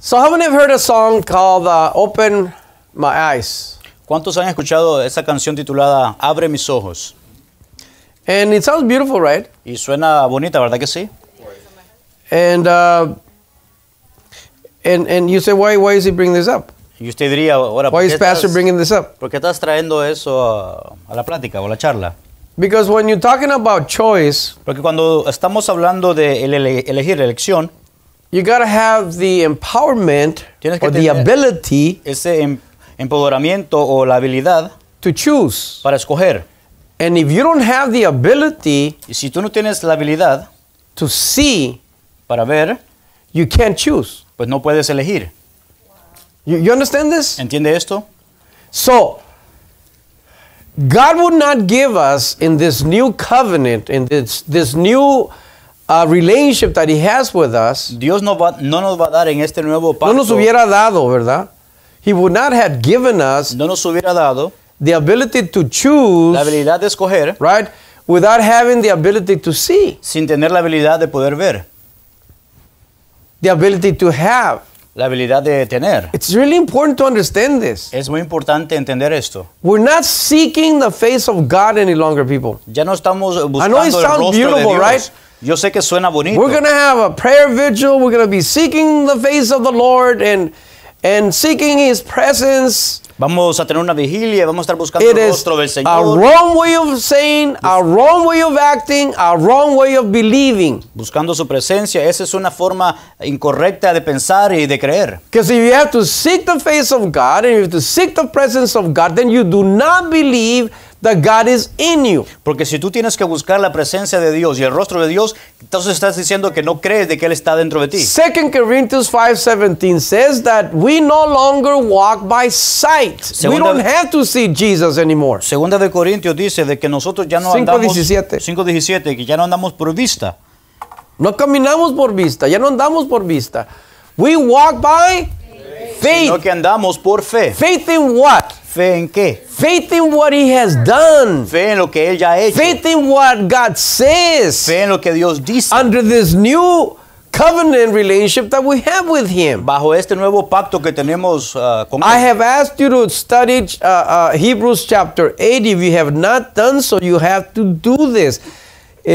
So how many have heard a song called uh, Open My Eyes? ¿Cuántos han escuchado esa canción titulada Abre mis ojos? And it sounds beautiful, right? Y suena bonita, ¿verdad que sí? And uh, and and you say why why is he bringing this up? Y usted diría, ahora, why is pastor bringing this up? ¿Por qué estás trayendo eso a, a la plática o a la charla? Because when you're talking about choice, porque cuando estamos hablando de ele elegir elección, you got to have the empowerment Tienes or the ability ese empoderamiento o la habilidad to choose. para escoger. And if you don't have the ability y si tú no tienes la habilidad to see para ver, you can't choose. Pues no puedes elegir. You, you understand this? ¿Entiende esto? So, God would not give us in this new covenant, in this, this new uh, relationship that He has with us, Dios no, va, no nos va a dar en este nuevo pacto. No nos hubiera dado, ¿verdad? He would not have given us no nos hubiera dado the ability to choose, la habilidad de escoger, right? Without having the ability to see, sin tener la habilidad de poder ver, the ability to have, la habilidad de tener. It's really important to understand this. Es muy importante entender esto. We're not seeking the face of God any longer, people. Ya no estamos buscando I know it sounds beautiful, right? Yo sé que suena bonito. We're going to have a prayer vigil. We're going to be seeking the face of the Lord and and seeking his presence. Vamos a tener una vigilia, vamos a estar buscando it el rostro del Señor. A wrong way of saying, a wrong way of acting, a wrong way of believing. Buscando su presencia, esa es una forma incorrecta de pensar y de creer. Because if you have to seek the face of God and you have to seek the presence of God, then you do not believe that God is in you. Porque si tú tienes que buscar la presencia de Dios y el rostro de Dios, entonces estás diciendo que no crees de que él está dentro de ti. 2 Corinthians 5:17 says that we no longer walk by sight. we don't have to see Jesus anymore. Segunda de Corintios dice de que nosotros ya no 5, andamos 5:17 que ya no andamos por vista. No caminamos por vista, ya no andamos por vista. We walk by faith. Sino que andamos por fe. Faith in what? ¿Fe en qué? Faith in what he has done. Fe en lo que él ya ha hecho. Faith in what God says. Fe en lo que Dios dice. Under this new covenant relationship that we have with him. Bajo este nuevo pacto que tenemos uh, con I have asked you to study uh, uh, Hebrews chapter 8 if you have not done so you have to do this.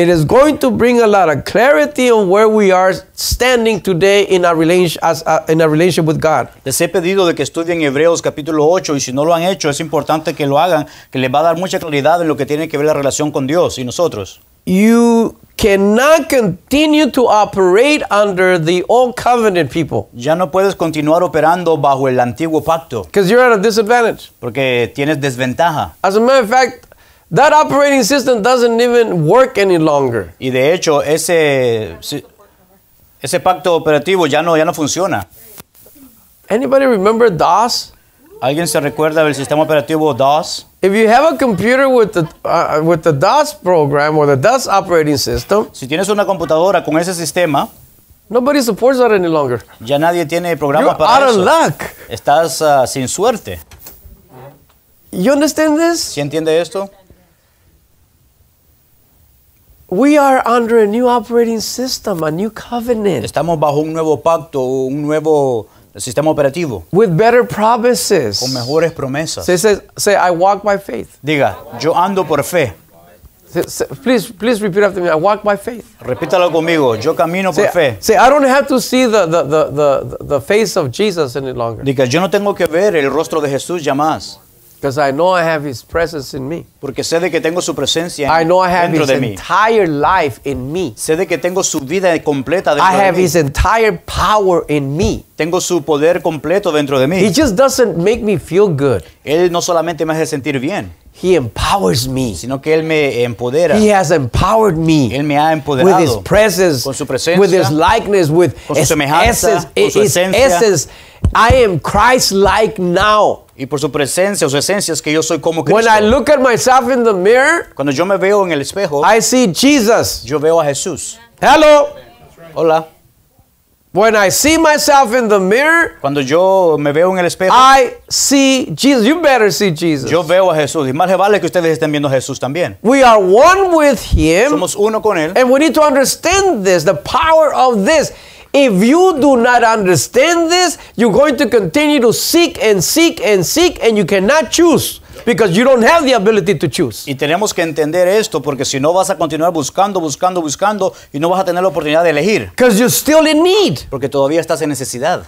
It is going to bring a lot of clarity on where we are standing today in our relation, as uh, in a relationship with God. Les he pedido de que estudien Hebreos capítulo 8 y si no lo han hecho es importante que lo hagan, que les va a dar mucha claridad en lo que tiene que ver la relación con Dios y nosotros. You cannot continue to operate under the old covenant people. Ya no puedes continuar operando bajo el antiguo pacto. Because you're at a disadvantage. Porque tienes desventaja. As a matter of fact, That operating system doesn't even work any longer. Y de hecho, ese, ese pacto operativo ya no, ya no funciona. Anybody remember DOS? ¿Alguien se recuerda del sistema operativo DOS? If you have a computer with the, uh, with the DOS program or the DOS operating system, si tienes una computadora con ese sistema, nobody supports that any longer. Ya nadie tiene programas You're para out eso. Of luck. Estás uh, sin suerte. You understand this? ¿Sí entiende esto? We are under a new operating system, a new covenant. Estamos bajo un nuevo pacto, un nuevo sistema operativo. With better promises. Con mejores promesas. Say, say, I walk by faith. Diga, yo ando por fe. please, please repeat after me. I walk by faith. Repítalo conmigo. Yo camino por fe. Say, I don't have to see the, the, the, the, the face of Jesus any longer. Diga, yo no tengo que ver el rostro de Jesús ya más. Because I know I have his presence in me. Porque sé de que tengo su presencia I know I have dentro his de mí. entire life in me. Sé de que tengo su vida completa dentro de mí. I have his entire power in me. Tengo su poder completo dentro de mí. He just doesn't make me feel good. Él no solamente me hace sentir bien. He empowers me. Sino que él me empodera. He has empowered me. Él me ha empoderado. With his presence. Con su presencia. With his likeness. With con su semejanza. Essence, con su esencia. Essence. I am Christ-like now. Y por su presencia, su esencia es que yo soy como Cristo. When I look at myself in the mirror, cuando yo me veo en el espejo, I see Jesus. Yo veo a Jesús. Hello. Hola. cuando yo me veo en el espejo, I see Jesus. You Yo veo a Jesús. Y más vale que ustedes estén viendo a Jesús también. We are one with Him. Somos uno con él. Y we need to understand this, the power of this. If you do not understand this, you're going to continue to seek and seek and seek, and you cannot choose. Because you don't have the ability to choose. Y tenemos que entender esto porque si no vas a continuar buscando, buscando, buscando y no vas a tener la oportunidad de elegir. Because you're still in need. Porque todavía estás en necesidad.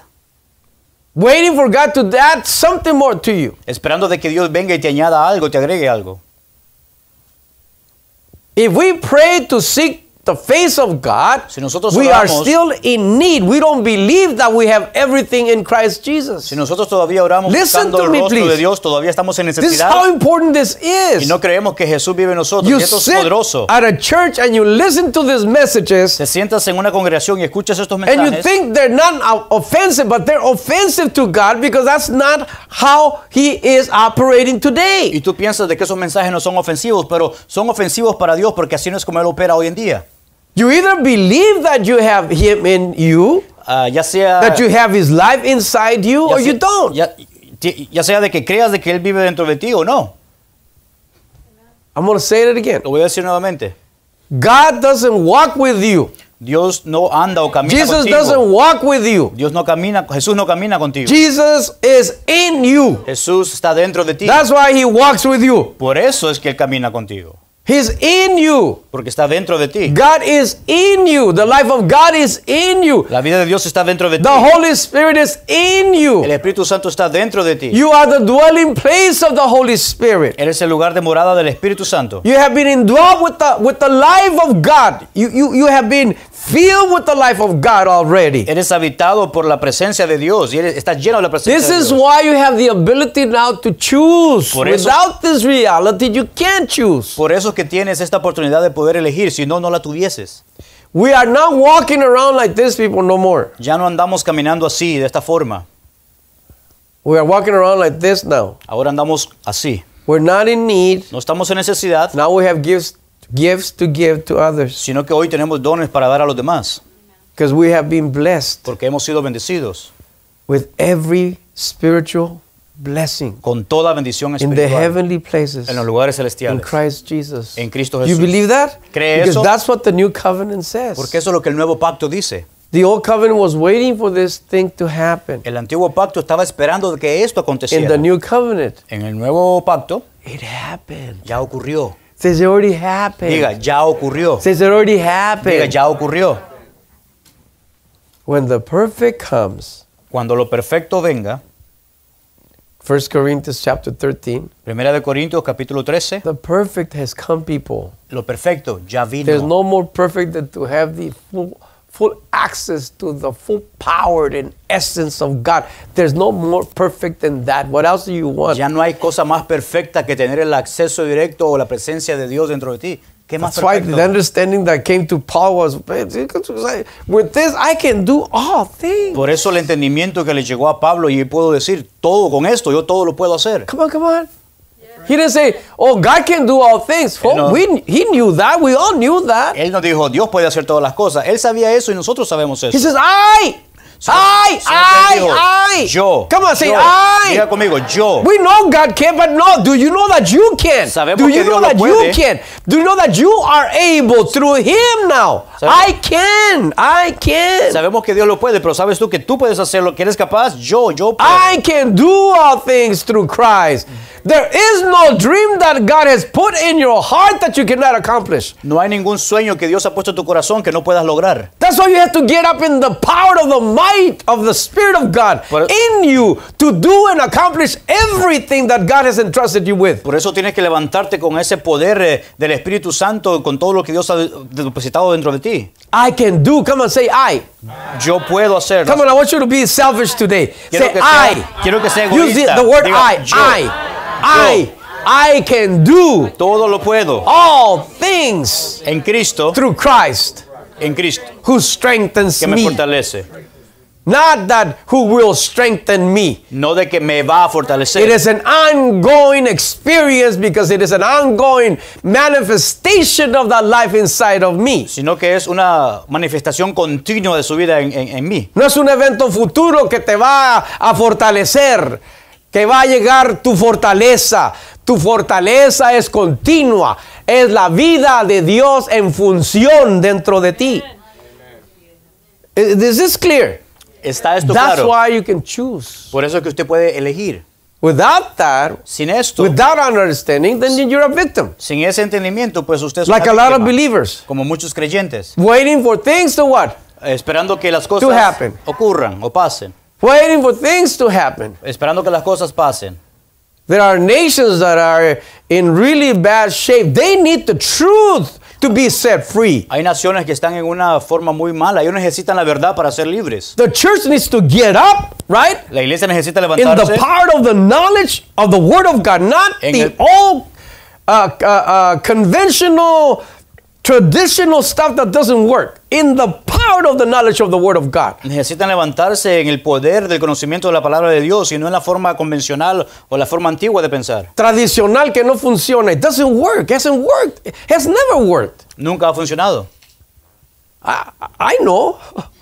Waiting for God to add something more to you. Esperando de que Dios venga y te añada algo, te agregue algo. If we pray to seek the face of God, si nosotros we oramos, are still in need. We don't believe that we have everything in Christ Jesus. Si nosotros todavía oramos Listen buscando el me, please. de Dios, todavía estamos en necesidad. This is how important this is. Y no creemos que Jesús vive en nosotros. You esto es poderoso. At a church and you listen to these messages. Te sientas en una congregación y escuchas estos mensajes. And you think they're not uh, offensive, but they're offensive to God because that's not how He is operating today. Y tú piensas de que esos mensajes no son ofensivos, pero son ofensivos para Dios porque así no es como él opera hoy en día. You either believe that you have Him in you, uh, ya sea, that you have His life inside you, or you don't. Ya, sea de que creas de que Él vive dentro de ti o no. I'm going to say it again. Lo voy a decir nuevamente. God doesn't walk with you. Dios no anda o camina contigo. Jesus Doesn't walk with you. Dios no camina, Jesús no camina contigo. Jesus is in you. Jesús está dentro de ti. That's why he walks with you. Por eso es que él camina contigo. He's in you. Porque está dentro de ti. God is in you. The life of God is in you. La vida de Dios está dentro de ti. The Holy Spirit is in you. El Espíritu Santo está dentro de ti. You are the dwelling place of the Holy Spirit. Eres el lugar de morada del Espíritu Santo. You have been indwelt with the with the life of God. You you you have been filled with the life of God already. Eres habitado por la presencia de Dios y estás lleno de la presencia de Dios. is why you have the ability now to choose. Por Without eso, this reality you can't choose. Por eso que tienes esta oportunidad de poder elegir, si no no la tuvieses. We are not walking around like this people no more. Ya no andamos caminando así de esta forma. We are walking around like this now. Ahora andamos así. We're not in need. No estamos en necesidad. Now we have gifts Gifts to give to others. Sino que hoy tenemos dones para dar a los demás. Because we have been blessed. Porque hemos sido bendecidos. With every spiritual blessing. Con toda bendición espiritual. In the heavenly places. En los lugares celestiales. In Christ Jesus. En Cristo Jesús. You believe that? ¿Cree Because eso? that's what the new covenant says. Porque eso es lo que el nuevo pacto dice. The old covenant was waiting for this thing to happen. El antiguo pacto estaba esperando que esto aconteciera. In the new covenant. En el nuevo pacto. It happened. Ya ocurrió. Says it already happened. Diga, ya ocurrió. Says it already happened. Diga, ya ocurrió. When the perfect comes, cuando lo perfecto venga, 1 Corinthians chapter 13. Primera de Corintios capítulo 13. The perfect has come people. Lo perfecto ya vino. There's no more perfect than to have the full full access to the full power and essence of God. There's no more perfect than that. What else do you want? Ya no hay cosa más perfecta que tener el acceso directo o la presencia de Dios dentro de ti. ¿Qué más That's perfecto? why the understanding that came to Paul was, with this I can do all things. Por eso el entendimiento que le llegó a Pablo y puedo decir todo con esto, yo todo lo puedo hacer. Come on, come on. He didn't say, oh, God can do all things. no, we, he knew that. We all knew that. Él no dijo, Dios puede hacer todas las cosas. Él sabía eso y nosotros sabemos eso. He says, I So, ay, so I, Yo. Come on, say yo. I. Diga conmigo, yo. We know God can, but no. Do you know that you can? Sabemos Do you que know Dios that you can? Do you know that you are able through Him now? I can. I can. Sabemos que Dios lo puede, pero sabes tú que tú puedes hacerlo, que eres capaz. Yo, yo puedo. I can do all things through Christ. There is no dream that God has put in your heart that you cannot accomplish. No hay ningún sueño que Dios ha puesto en tu corazón que no puedas lograr. That's why you have to get up in the power of the might of the Spirit of God por, in you to do and accomplish everything that God has entrusted you with. Por eso tienes que levantarte con ese poder eh, del Espíritu Santo, con todo lo que Dios ha depositado dentro de ti. I can do. Come on, say I. Yo puedo hacerlo. Come on, I want you to be selfish today. say I. Quiero que sea egoísta. Use the, word I. I. I. I can do todo lo puedo all things en Cristo through Christ en Cristo who strengthens que me fortalece Not that who will strengthen me. No de que me va a fortalecer. It is an ongoing experience because it is an ongoing manifestation of that life inside of me. Sino que es una manifestación continua de su vida en, en, en mí. No es un evento futuro que te va a fortalecer, que va a llegar tu fortaleza. Tu fortaleza es continua, es la vida de Dios en función dentro de ti. Eh, is this clear? ¿Está esto That's claro? why you can choose. Por eso es que usted puede elegir. Without that, sin esto, without understanding, then you're a victim. Sin ese entendimiento, pues usted es like una believers, como muchos creyentes, waiting for things to what? Esperando que las cosas ocurran o pasen. Waiting for things to happen. Esperando que las cosas pasen. There are nations that are in really bad shape. They need the truth to be set free. Hay naciones que están en una forma muy mala. Ellos necesitan la verdad para ser libres. The church needs to get up, right? La iglesia necesita levantarse. In the power of the knowledge of the word of God, not en the el... old uh, uh, uh, conventional traditional stuff that doesn't work in the power of the knowledge of the word of God. Necesitan levantarse en el poder del conocimiento de la palabra de Dios y no en la forma convencional o la forma antigua de pensar. Tradicional que no funciona. It doesn't work. Hasn't worked. Has never worked. Nunca ha funcionado. I, I know.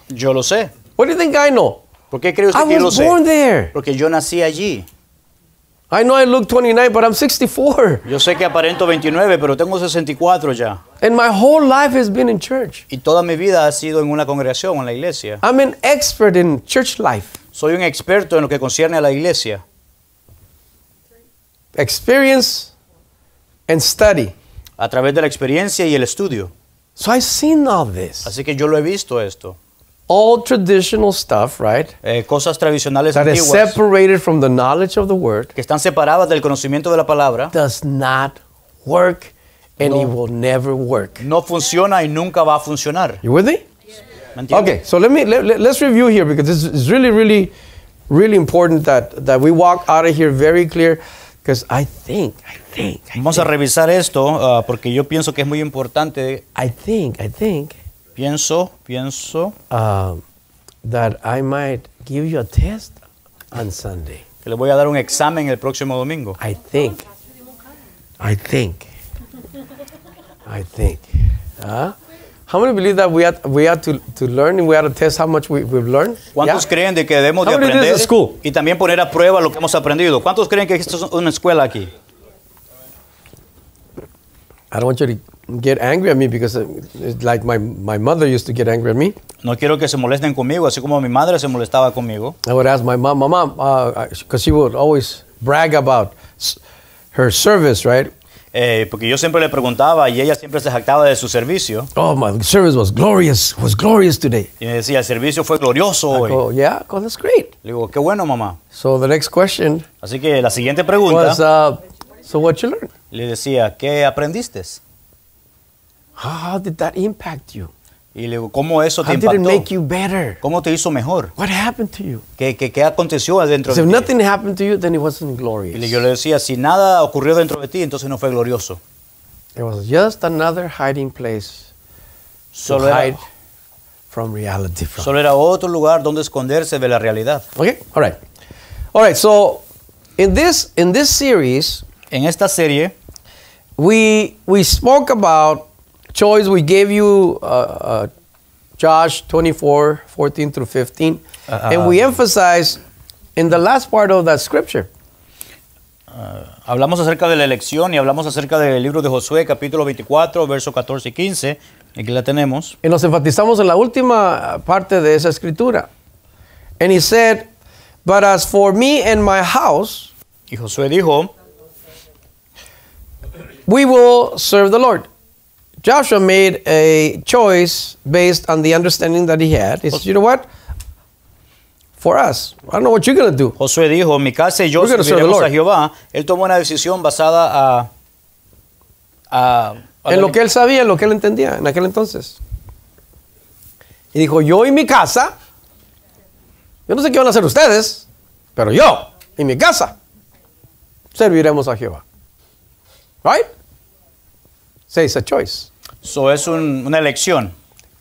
Yo lo sé. What do you think I know? ¿Por qué I que yo born sé? There. Porque yo nací allí. I know I look 29, but I'm 64. Yo sé que aparento 29, pero tengo 64 ya. And my whole life has been in church. Y toda mi vida ha sido en una congregación, en la iglesia. I'm an expert in church life. Soy un experto en lo que concierne a la iglesia. Experience and study. A través de la experiencia y el estudio. So I've seen all this. Así que yo lo he visto esto. All traditional stuff, right? Eh, cosas tradicionales that antiguas. separated from the knowledge of the word. Que están separadas del conocimiento de la palabra. Does not work and no, it will never work. No funciona y nunca va a funcionar. You with me? Yeah. Okay, so let me let, let's review here because this is really really really important that that we walk out of here very clear because I think I think I Vamos think. a revisar esto uh, porque yo pienso que es muy importante. I think I think pienso pienso uh, that I might give you a test on Sunday. Que le voy a dar un examen el próximo domingo. I think I think I think. Uh, how many believe that we had, we had to, to learn and we had to test how much we, we've learned? ¿Cuántos yeah? creen de que debemos de aprender school? y también poner a prueba lo que hemos aprendido? ¿Cuántos creen que esto es una escuela aquí? I don't want you to get angry at me because uh, it's like my, my mother used to get angry at me. No quiero que se molesten conmigo, así como mi madre se molestaba conmigo. I would ask my mom, my mom, because uh, she would always brag about her service, right? Eh, porque yo siempre le preguntaba y ella siempre se jactaba de su servicio. Oh, my service was glorious, was glorious today. Y me decía, el servicio fue glorioso hoy. Go, yeah, well, that's great. Le digo, qué bueno, mamá. So the next question. Así que la siguiente pregunta. Was, uh, so what you learned? Le decía, ¿qué aprendiste? How did that impact you? Y le digo, ¿cómo eso te How impactó? Did it make you better? ¿Cómo te hizo mejor? What happened to you? ¿Qué, qué, qué aconteció dentro de if ti? nothing happened to you, then it wasn't glorious. Y yo le decía, si nada ocurrió dentro de ti, entonces no fue glorioso. It was just another hiding place solo to hide era, from reality from. Solo era otro lugar donde esconderse de la realidad. Okay, all right. All right, so in this in this series, en esta serie, we we spoke about choice we gave you, uh, uh, Josh 24, 14 through 15. Uh, and we uh, emphasize in the last part of that scripture. Uh, hablamos acerca de la elección y hablamos acerca del libro de Josué, capítulo 24, versos 14 y 15. Aquí la tenemos. Y nos enfatizamos en la última parte de esa escritura. And he said, But as for me and my house, y Josué dijo, We will serve the Lord. Joshua made a choice based on the understanding that he had. He said, you know what? For us. I don't know what you're going to do. Josué dijo, mi casa y yo serviremos a Jehová. Él tomó una decisión basada a, a, en lo que él sabía, en lo que él entendía en aquel entonces. Y dijo, yo y mi casa, yo no sé qué van a hacer ustedes, pero yo y mi casa serviremos a Jehová. Right? So it's a choice. So es un, una elección.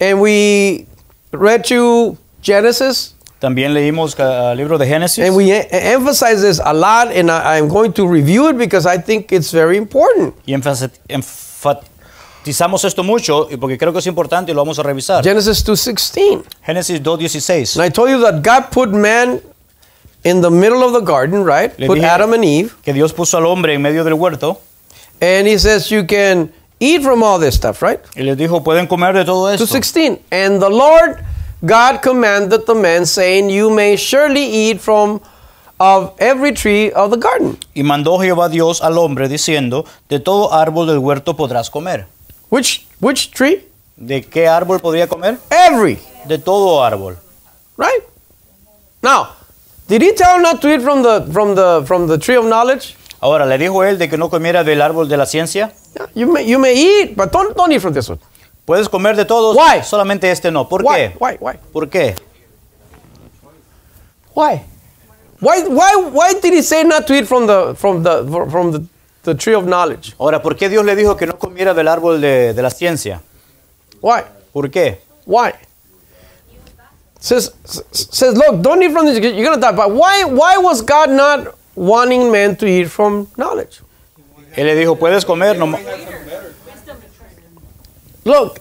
And we read to Genesis. También leímos el ah, libro de Génesis. And we e, e, emphasize this a lot, and I, am going to review it because I think it's very important. Y enfatizamos esto mucho porque creo que es importante y lo vamos a revisar. Genesis 2:16. Génesis 2:16. And I told you that God put man in the middle of the garden, right? Le put Adam and Eve. Que Dios puso al hombre en medio del huerto. And he says you can Eat from all this stuff, right? Y les dijo, pueden comer de todo esto. To 16. And the Lord God commanded the man, saying, You may surely eat from of every tree of the garden. Y mandó Jehová Dios al hombre diciendo, de todo árbol del huerto podrás comer. Which which tree? ¿De qué árbol podría comer? Every. De todo árbol. Right? Now, did he tell not to eat from the from the from the tree of knowledge? Ahora, ¿le dijo él de que no comiera del árbol de la ciencia? Yeah, you, may, you may eat, but don't, don't eat from this one. Puedes comer de todos, Why? solamente este no. ¿Por why? qué? Why? Why? ¿Por qué? Why? Why, why, why did he say not to eat from the, from the, from the, the tree of knowledge? Ahora, ¿por qué Dios le dijo que no comiera del árbol de, de la ciencia? Why? ¿Por qué? Why? Says, says, look, don't eat from this, you're going to die. But why, why was God not wanting men to eat from knowledge. Él le dijo, puedes comer. No Look,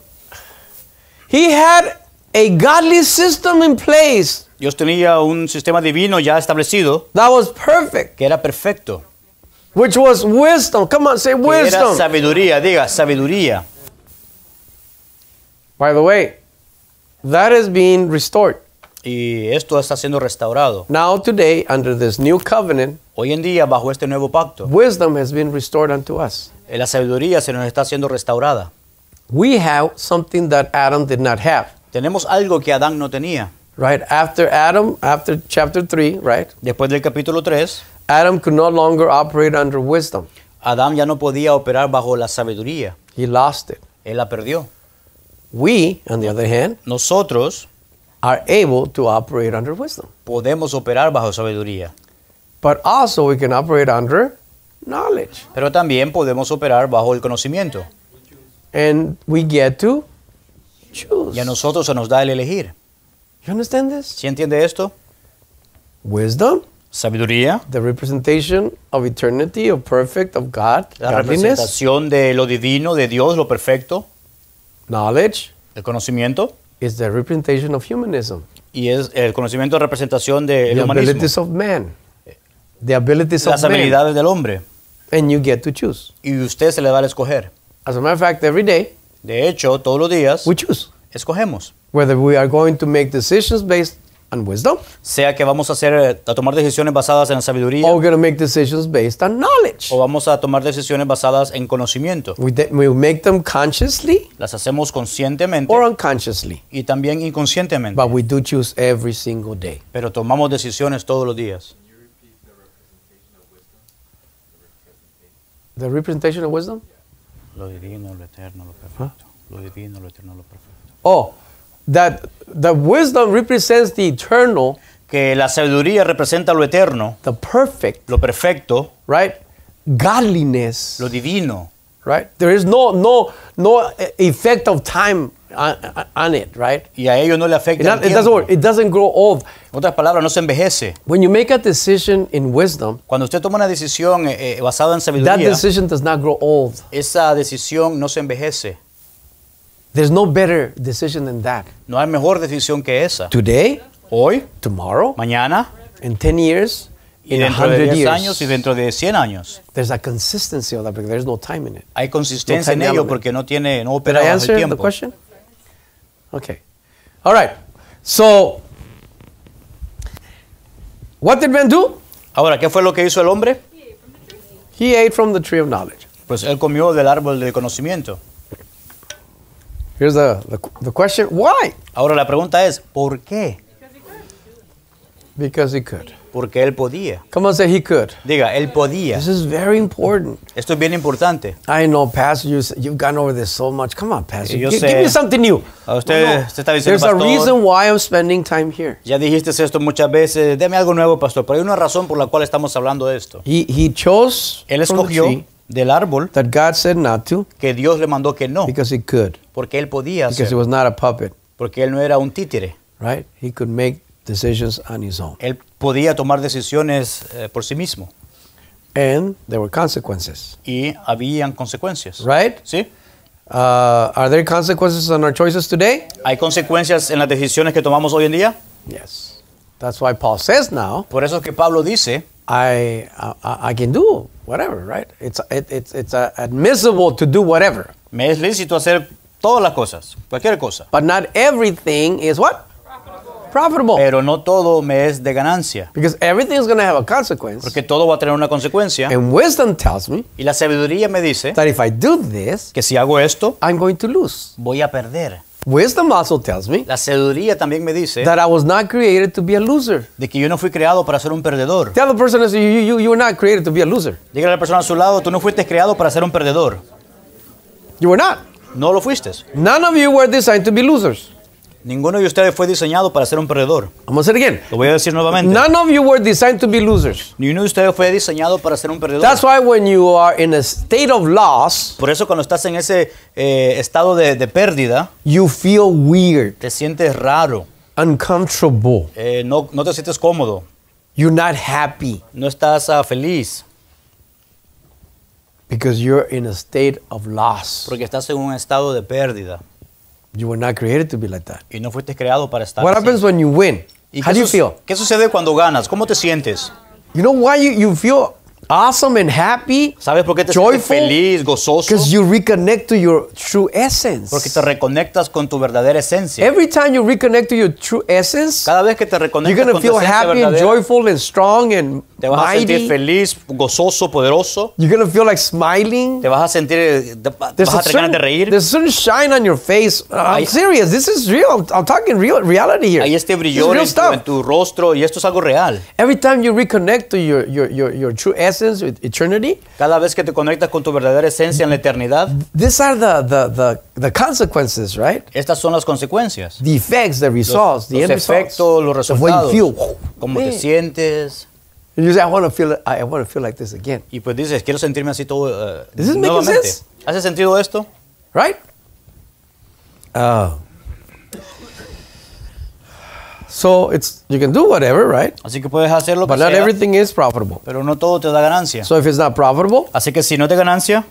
he had a godly system in place. Dios tenía un sistema divino ya establecido. That was perfect. Que era perfecto. Which was wisdom. Come on, say wisdom. Que era sabiduría, diga sabiduría. By the way, that is being restored. Y esto está siendo restaurado. Now today under this new covenant, hoy en día bajo este nuevo pacto, wisdom has been restored unto us. Eh, la sabiduría se nos está siendo restaurada. We have something that Adam did not have. Tenemos algo que Adán no tenía. Right after Adam, after chapter 3, right? Después del capítulo 3, Adam could no longer operate under wisdom. Adam ya no podía operar bajo la sabiduría. He lost it. Él la perdió. We, on the other hand, nosotros are able to operate under wisdom. Podemos operar bajo sabiduría. But also we can operate under knowledge. Pero también podemos operar bajo el conocimiento. And we get to choose. Y a nosotros se nos da el elegir. You understand this? ¿Sí entiende esto? Wisdom. Sabiduría. The representation of eternity, of perfect, of God. La representación de lo divino, de Dios, lo perfecto. Knowledge. El conocimiento is the representation of humanism. Y es el conocimiento de representación del de humanismo. Abilities of man. The abilities Las of habilidades man. del hombre. And you get to choose. Y usted se le va a escoger. As a matter of fact, every day. De hecho, todos los días. We choose. Escogemos. Whether we are going to make decisions based and wisdom. Sea que vamos a hacer eh, a tomar decisiones basadas en la sabiduría. Or we're make decisions based on knowledge. O vamos a tomar decisiones basadas en conocimiento. We, we make them consciously. Las hacemos conscientemente. Or unconsciously. Y también inconscientemente. But we do choose every single day. Pero tomamos decisiones todos los días. The representation of wisdom? Lo divino, lo eterno, lo perfecto. Lo divino, lo eterno, lo perfecto. Oh, that the wisdom represents the eternal, que la sabiduría representa lo eterno, the perfect, lo perfecto, right? Godliness, lo divino, right? There is no no no effect of time on, it, right? Y a ellos no le afecta. It, it, doesn't, grow old. En otras palabras, no se envejece. When you make a decision in wisdom, cuando usted toma una decisión eh, eh basada en sabiduría, that decision does not grow old. Esa decisión no se envejece. There's no better decision than that. No hay mejor decisión que esa. Today, hoy, tomorrow, mañana, in 10 years, y in 100 de 10 years, años y dentro de 100 años. There's a consistency of that because there's no time in it. Hay consistencia no en ello porque no tiene no opera el tiempo. the question? Okay. All right. So What did man do? Ahora, ¿qué fue lo que hizo el hombre? He ate from the tree of knowledge. Pues él comió del árbol del conocimiento. Here's the, the, the question, why? Ahora la pregunta es, ¿por qué? Because he could. Porque él podía. Come on, say he could. Diga, él podía. This is very important. Esto es bien importante. I know, Pastor, you, you've gone over this so much. Come on, Pastor. Yo give, sé. give me something new. A usted, no, no. usted está diciendo, There's pastor, a reason why I'm spending time here. Ya dijiste esto muchas veces. Deme algo nuevo, Pastor. Pero hay una razón por la cual estamos hablando de esto. He, he chose él escogió del árbol that God said not to que Dios le mandó que no because he could porque él podía because he was not a puppet, porque él no era un títere right? He could make decisions on his own. él podía tomar decisiones eh, por sí mismo And there were consequences, y habían consecuencias right? ¿sí? Uh, are there consequences on our choices today? hay consecuencias en las decisiones que tomamos hoy en día Yes. That's why Paul says now, por eso es que Pablo dice I, I, I can do whatever, right? It's, it, it's, it's uh, admissible to do whatever. Me es lícito hacer todas las cosas, cualquier cosa. But not everything is what? Profitable. Profitable. Pero no todo me es de ganancia. Because everything is going to have a consequence. Porque todo va a tener una consecuencia. And wisdom tells me y la sabiduría me dice that if I do this, que si hago esto, I'm going to lose. voy a perder. Wisdom also tells me la sabiduría también me dice that I was not created to be a loser. De que yo no fui creado para ser un perdedor. Tell the person you, you, you were not created to be a loser. Llega a la persona a su lado, tú no fuiste creado para ser un perdedor. You were not. No lo fuiste. None of you were designed to be losers. Ninguno de ustedes fue diseñado para ser un perdedor. Vamos a hacer again. Lo voy a decir nuevamente. None of you were designed to be losers. Ninguno de ustedes fue diseñado para ser un perdedor. That's why when you are in a state of loss, por eso cuando estás en ese eh, estado de, de, pérdida, you feel weird. Te sientes raro. Uncomfortable. Eh, no, no te sientes cómodo. You're not happy. No estás uh, feliz. Because you're in a state of loss. Porque estás en un estado de pérdida. You were not created to be like that. Y no fuiste creado para estar What así. happens when you win? How do you feel? ¿Qué sucede cuando ganas? ¿Cómo te sientes? You know why you, you feel awesome and happy. ¿Sabes por qué te joyful? sientes feliz, gozoso? Because you reconnect to your true essence. Porque te reconectas con tu verdadera esencia. Every time you reconnect to your true essence, cada vez que te reconectas you're gonna con feel tu esencia happy and joyful and strong and te vas mighty. a sentir feliz, gozoso, poderoso. You're gonna feel like smiling. Te vas a sentir eh, te, vas a, tener ganas de reír. There's a certain shine on your face. Uh, I'm serious. This is real. I'm, talking real reality here. Hay este brillo en tu, en tu rostro y esto es algo real. Every time you reconnect to your your your, your true essence with eternity. Cada vez que te conectas con tu verdadera esencia en la eternidad. These are the, the, the, the consequences, right? Estas son las consecuencias. The effects, the results, los, the los end efectos, results. los resultados. You feel. Cómo te sientes. And you say, I want to feel, I want to feel like this again. Y pues dices, quiero sentirme así todo uh, Does this nuevamente. Make sense? ¿Hace sentido esto? Right? Uh, So you can do whatever, right? Así que puedes hacer lo que everything pero no todo te da ganancia. So if it's not profitable, Así que si no te ganancia,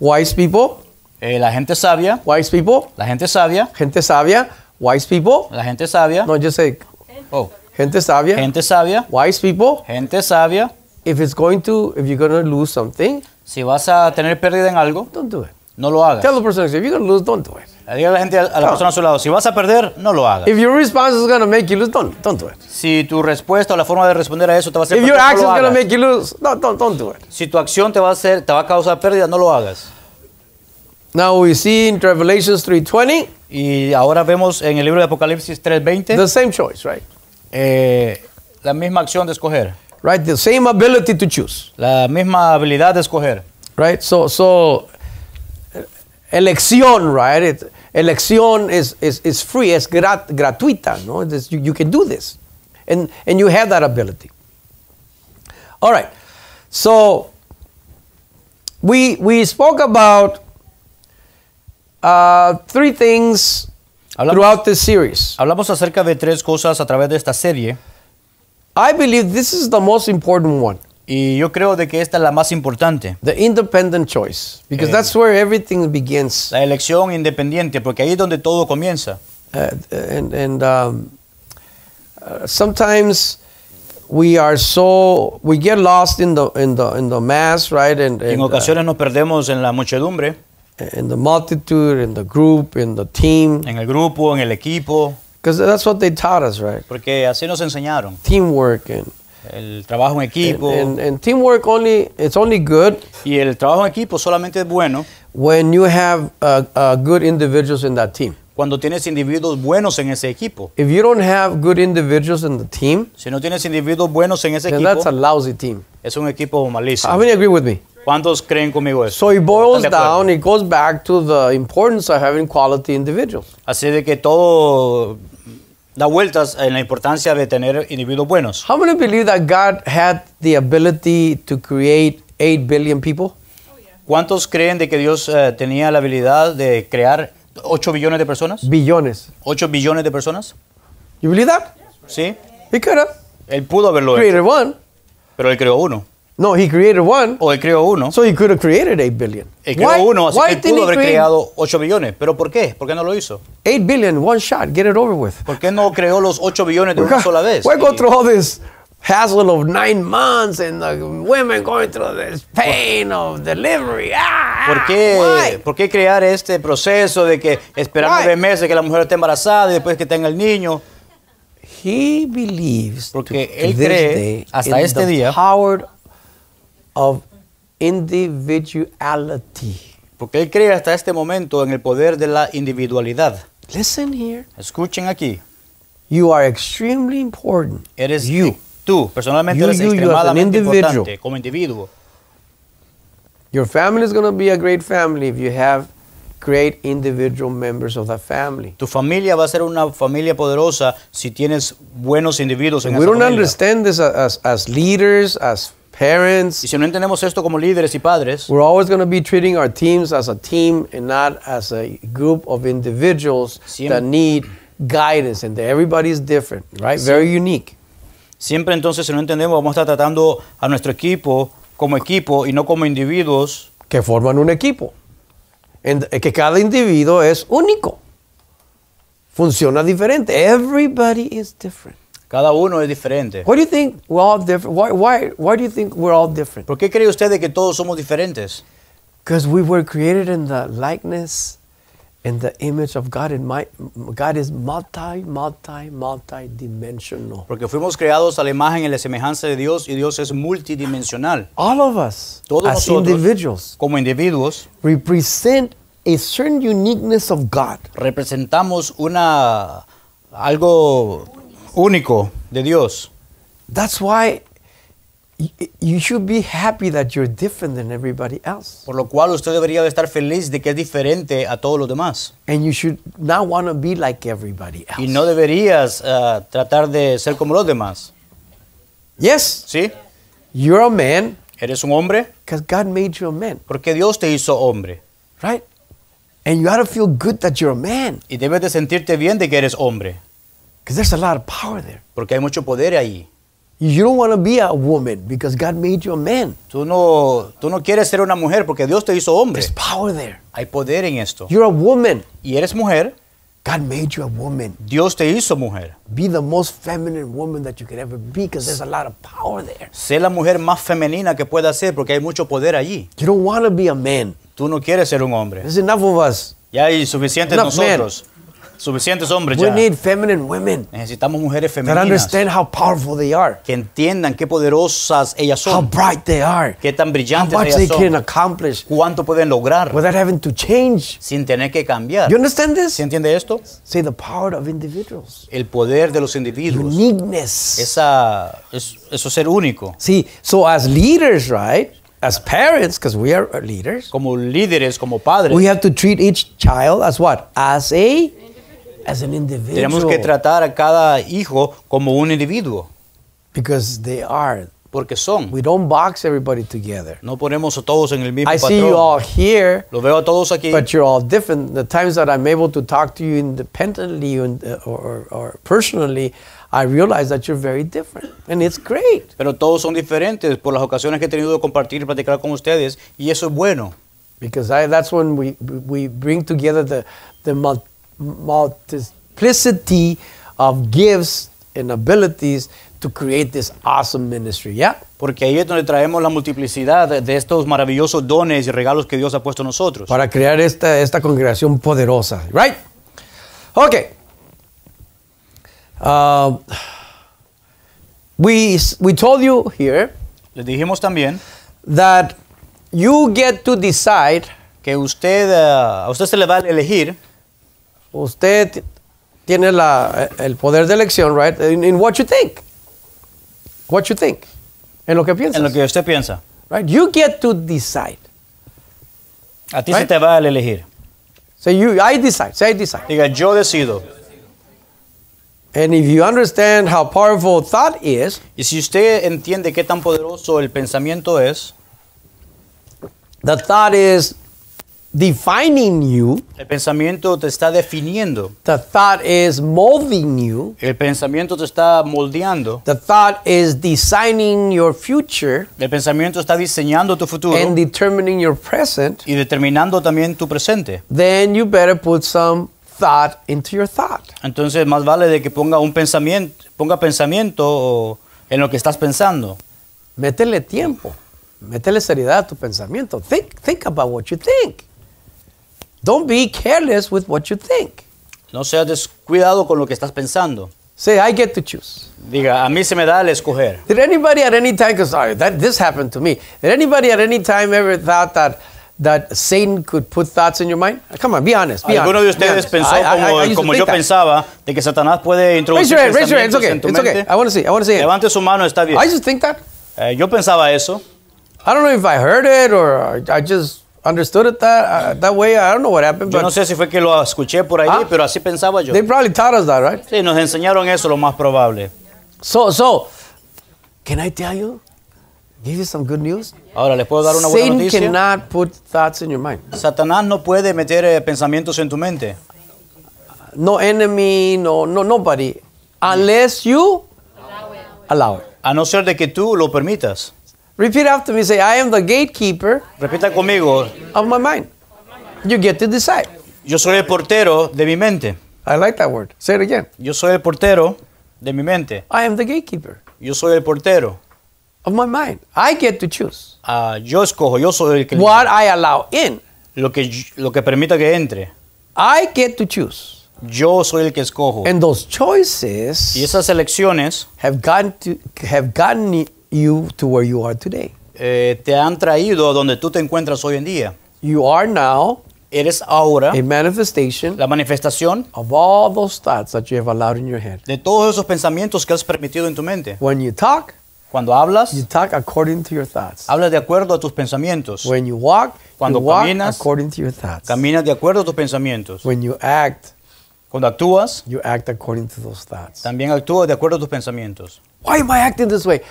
wise people, eh, la gente sabia, wise people, la gente sabia, gente sabia, wise people, la gente sabia, no, just say oh, gente sabia, gente sabia, wise people. gente sabia, If it's going to, if you're going to lose something, si vas a tener pérdida en algo, don't do it. No lo hagas. Tell the person, if you're going to lose, don't do it. Diga a la gente, a la no. persona a su lado, si vas a perder, no lo hagas. If your response is going to make you lose, don't, don't do it. Si tu respuesta o la forma de responder a eso te va a hacer If perder, your action no is going to make you lose, no, don't, don't do it. Si tu acción te va a hacer, te va a causar pérdida, no lo hagas. Now we see in Revelations 3:20. Y ahora vemos en el libro de Apocalipsis 3:20. The same choice, right? Eh, la misma acción de escoger. Right, the same ability to choose. La misma habilidad de escoger. Right, so so elección, right? It, elección is, is, is free, es grat, gratuita, no? you, you, can do this. And, and you have that ability. All right. So, we, we spoke about uh, three things hablamos, throughout this series. Hablamos acerca de tres cosas a través de esta serie. I believe this is the most important one. Y yo creo de que esta es la más importante. The independent choice, because eh, that's where everything begins. La elección independiente, porque ahí es donde todo comienza. Uh, and, and um, uh, sometimes we are so we get lost in the in the in the mass, right? And, en uh, ocasiones nos perdemos en la muchedumbre. In the multitude, in the group, in the team. En el grupo, en el equipo. Because that's what they taught us, right? Porque así nos enseñaron. Teamwork and el trabajo en equipo. And, and, and, teamwork only it's only good. Y el trabajo en equipo solamente es bueno. When you have a, uh, good individuals in that team. Cuando tienes individuos buenos en ese equipo. If you don't have good individuals in the team. Si no tienes individuos buenos en ese equipo. That's a lousy team. Es un equipo malísimo. How many agree with me? ¿Cuántos creen conmigo eso? So it boils down, it goes back to the importance of having quality individuals. Así de que todo da vueltas en la importancia de tener individuos buenos. How believe that God had the ability to create 8 billion people? ¿Cuántos creen de que Dios eh, tenía la habilidad de crear 8 billones de personas? Billones. 8 billones de personas. You believe Sí. He Él pudo haberlo hecho. one. Pero él creó uno. No, he created one. O él creó uno. So he could have created 8 billion. Él creó why, uno, así que él pudo haber creado 8 billones. ¿Pero por qué? ¿Por qué no lo hizo? 8 billion, one shot, get it over with. ¿Por qué no creó los 8 billones de una sola vez? We're going through all this hassle of nine months and the women going through this pain of delivery. Ah, ah ¿Por, qué, ¿Por qué crear este proceso de que esperar nueve meses que la mujer esté embarazada y después que tenga el niño? He believes Porque él cree hasta este día power of individuality. Porque él cree hasta este momento en el poder de la individualidad. Listen here. Escuchen aquí. You are extremely important. Eres you. Tú personalmente you, eres you, extremadamente you importante como individuo. Your family is going to be a great family if you have great individual members of the family. Tu familia va a ser una familia poderosa si tienes buenos individuos en familia. we don't understand this as, as leaders, as parents. si no entendemos esto como líderes y padres, We're always going to be treating our teams as a team and not as a group of individuals that need guidance and that everybody's different, right? Very unique. siempre entonces si no entendemos vamos a estar tratando a nuestro equipo como equipo y no como individuos. Que forman un equipo. En- que cada individuo es único. Funciona diferente. Everybody is different. Cada uno es diferente. What do you think we're all different? Why, why, why do you think we're all different? ¿Por qué cree usted de que todos somos diferentes? Because we were created in the likeness, in the image of God. And my, God is multi, multi, multi-dimensional. Porque fuimos creados a la imagen y la semejanza de Dios y Dios es multidimensional. All of us, Todos as nosotros, individuals, como individuos, represent a certain uniqueness of God. Representamos una algo único de Dios. That's why you should be happy that you're different than everybody else. Por lo cual usted debería estar feliz de que es diferente a todos los demás. And you should not want to be like everybody else. Y no deberías eh, tratar de ser como los demás. Yes. Sí. You're a man. Eres un hombre. Because God made you a man. Porque Dios te hizo hombre. Right? And you have to feel good that you're a man. Y debes de sentirte bien de que eres hombre. Because there's a lot of power there. Porque hay mucho poder ahí. You don't want to be a woman because God made you a man. Tú no, tú no quieres ser una mujer porque Dios te hizo hombre. There's power there. Hay poder en esto. You're a woman. Y eres mujer. God made you a woman. Dios te hizo mujer. Be the most feminine woman that you could ever be because there's a lot of power there. Sé la mujer más femenina que pueda ser porque hay mucho poder allí. You don't want to be a man. Tú no quieres ser un hombre. There's enough of us. Ya hay suficientes nosotros. Suficientes hombres ya. We need feminine women Necesitamos mujeres that femeninas understand how powerful they are, que entiendan qué poderosas ellas son. how bright they are, qué tan brillantes how brillantes much they ellas can accomplish cuánto pueden lograr without having to change. sin tener que cambiar. You understand this? ¿Se entiende esto? See the power of individuals, El poder de los individuos, uniqueness. esa, es- eso ser único. See, so as leaders, right? As parents, because we are leaders, Como líderes, como padres, we have to treat each child as what? As a as an individual. Tenemos que tratar a cada hijo como un individuo. Because they are. Porque son. We don't box everybody together. No ponemos a todos en el mismo I patrón. see you all here. Lo veo a todos aquí. But you're all different. The times that I'm able to talk to you independently uh, or, or, or personally, I realize that you're very different, and it's great. Pero todos son diferentes por las ocasiones que he tenido de compartir y platicar con ustedes, y eso es bueno. Because I, that's when we, we bring together the, the multiplicity of gifts and abilities to create this awesome ministry. Yeah? Porque ahí es donde traemos la multiplicidad de, estos maravillosos dones y regalos que Dios ha puesto a nosotros. Para crear esta, esta congregación poderosa. Right? Okay. Uh, we, we told you here. Les dijimos también. That you get to decide. Que usted, uh, a usted se le va a elegir usted tiene la, eh, el poder de elección, right? In, what you think. What you think. En lo que piensa. En lo que usted piensa. Right? You get to decide. A ti se te va a elegir. Say you, I decide. Say I decide. Diga, yo decido. And if you understand how powerful thought is, y si usted entiende qué tan poderoso el pensamiento es, the thought is defining you. El pensamiento te está definiendo. The thought is molding you. El pensamiento te está moldeando. The thought is designing your future. El pensamiento está diseñando tu futuro. And determining your present. Y determinando también tu presente. Then you better put some thought into your thought. Entonces más vale de que ponga un pensamiento, ponga pensamiento en lo que estás pensando. Métele tiempo. Métele seriedad a tu pensamiento. Think, think about what you think. Don't be careless with what you think. No seas descuidado con lo que estás pensando. Say, I get to choose. Diga, a mí se me da el escoger. Did anybody at any time, because that this happened to me, did anybody at any time ever thought that that Satan could put thoughts in your mind? Come on, be honest. Be ¿Alguno honest, de ustedes pensó I, como, I, I como yo that. pensaba de que Satanás puede introducir raise your hand, raise your hand. It's okay. en tu It's mente? Okay. I want to see. I want to see Levante su mano, está bien. I just think that. Eh, yo pensaba eso. I don't know if I heard it or I just understood it that uh, that way. I don't know what happened. Yo but no sé si fue que lo escuché por ahí, ah, pero así pensaba yo. They probably taught us that, right? Sí, nos enseñaron eso lo más probable. So, so, can I tell you? Give you some good news. Ahora les puedo dar una buena Satan Cannot put thoughts in your mind. Satanás no puede meter eh, pensamientos en tu mente. No enemy, no, no nobody, unless you allow it. Allow it. A no ser de que tú lo permitas. Repeat after me. Say, I am the gatekeeper. Repita conmigo. Of my mind. You get to decide. Yo soy el portero de mi mente. I like that word. Say it again. Yo soy el portero de mi mente. I am the gatekeeper. Yo soy el portero. Of my mind. I get to choose. Uh, yo escojo. Yo soy el que. What I allow in. Lo que lo que permita que entre. I get to choose. Yo soy el que escojo. And those choices y esas elecciones have gotten to, have gotten you to where you are today. Eh, te han traído donde tú te encuentras hoy en día. You are now eres ahora a manifestation la manifestación of all those thoughts that you have allowed in your head. de todos esos pensamientos que has permitido en tu mente. When you talk, cuando hablas, you talk according to your thoughts. hablas de acuerdo a tus pensamientos. When you walk, cuando you walk caminas, according to your thoughts. caminas de acuerdo a tus pensamientos. When you act, cuando actúas, you act according to those thoughts. también actúas de acuerdo a tus pensamientos. Why am I acting this way?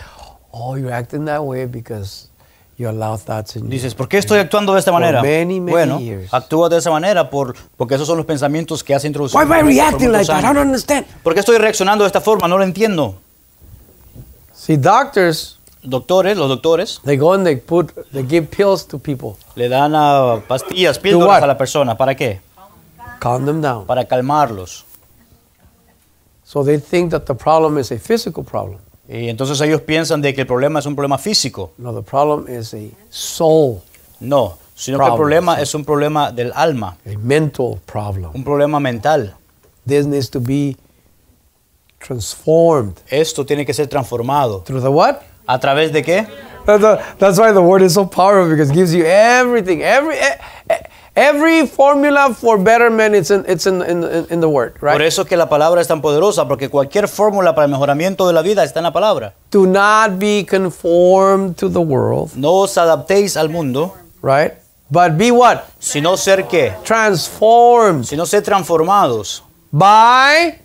oh, you're acting that way because you allow thoughts in Dices, ¿por qué estoy actuando de esta manera? Many, many bueno, years. de esa manera por, porque esos son los pensamientos que has introducido. Why am I reacting like that? I don't understand. ¿Por qué estoy reaccionando de esta forma? No lo entiendo. See, doctors, doctores, los doctores, they go and they put, they give pills to people. Le dan a pastillas, píldoras a la persona. ¿Para qué? Calm them down. Para calmarlos. So they think that the problem is a physical problem. Y entonces ellos piensan de que el problema es un problema físico. No, the problem is a soul no sino que el problema es un problema del alma. A mental problem. Un problema mental. This needs to be transformed. Esto tiene que ser transformado. Through the what? ¿A través de qué? That's why the word is so powerful because it gives you everything, every, eh, eh, Every formula for betterment it's in, in, the word, right? Por eso que la palabra es tan poderosa, porque cualquier fórmula para el mejoramiento de la vida está en la palabra. Do not be conformed to the world. No os adaptéis al mundo. Right? But be what? Sino ser qué? Transformed. Sino ser transformados. By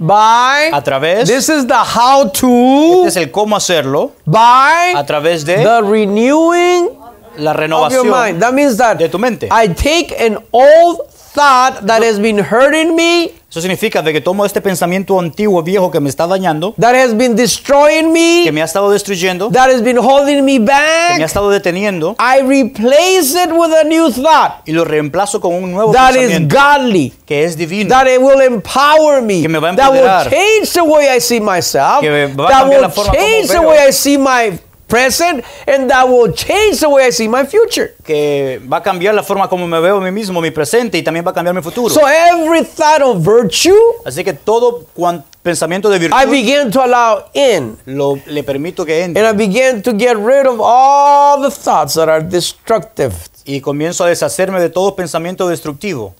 by a través this is the how to este es el cómo hacerlo by a través de the renewing la renovación mind. That means that de tu mente. I take an old thought that has been hurting me. Eso significa de que tomo este pensamiento antiguo, viejo que me está dañando, that has been destroying me, que me ha estado destruyendo, that has been holding me back, que me ha estado deteniendo. I replace it with a new thought, y lo reemplazo con un nuevo that pensamiento, is godly, que es divino, that it will empower me, que me va a empoderar, that will change the way I see myself, que me va a cambiar la forma como veo. the way I see my present and that will change the way I see my future. Que va a cambiar la forma como me veo a mí mismo, mi presente y también va a cambiar mi futuro. So every thought of virtue, así que todo cuanto pensamiento de virtud, I begin to allow in. Lo, le permito que entre. And I begin to get rid of all the thoughts that are destructive. Y comienzo a deshacerme de todo pensamiento destructivo.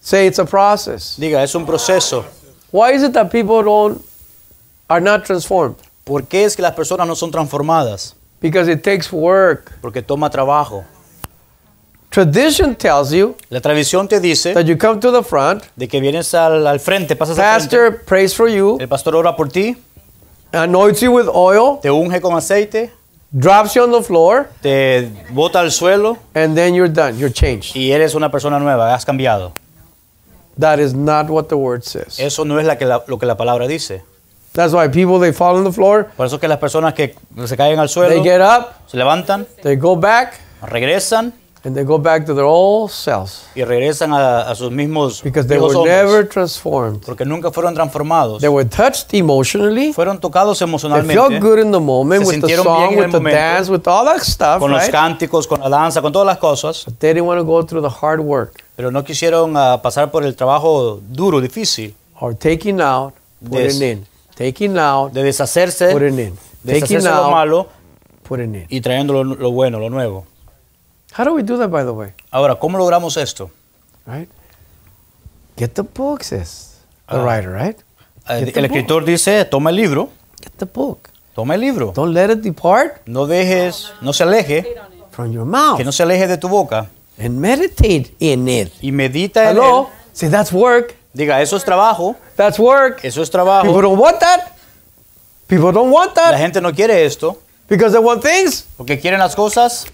Say it's a process. Diga, es un proceso. Why is it that people don't are not transformed? ¿Por qué es que las personas no son transformadas? Because it takes work. Porque toma trabajo. Tradition tells you La tradición te dice that you come to the front. de que vienes al, al frente, pasas Pastor al frente. prays for you. El pastor ora por ti. Anoints you with oil. Te unge con aceite. Drops you on the floor. Te bota al suelo. And then you're done. You're changed. Y eres una persona nueva. Has cambiado. That is not what the word says. Eso no es la que la, lo que la palabra dice. That's why people they fall on the floor. Por eso que las personas que se caen al suelo, they get up, se levantan, they go back, regresan, and they go back to their old selves. Y regresan a, a sus mismos because they were hombres, never transformed. Porque nunca fueron transformados. They were touched emotionally. Fueron tocados emocionalmente. They felt good in the moment se with the song, with the momento, dance, with all that stuff, Con right? los cánticos, con la danza, con todas las cosas. But they didn't want to go through the hard work. Pero no quisieron uh, pasar por el trabajo duro, difícil. Or taking out, putting in. Taking out. De deshacerse. Put it in. De deshacerse out, lo malo. Put it in. Y trayendo lo, lo, bueno, lo nuevo. How do we do that, by the way? Ahora, ¿cómo logramos esto? Right. Get the book, says the uh, writer, right? Ah, Get el, escritor dice, toma el libro. Get the book. Toma el libro. Don't let it depart. No dejes, no se aleje. From your mouth. Que no se aleje de tu boca. And meditate in it. Y medita Hello? en él. Say that's work. Diga, eso es trabajo. That's work. Eso es trabajo. People don't want that. People don't want that. La gente no quiere esto. Because they want things. Porque quieren las cosas.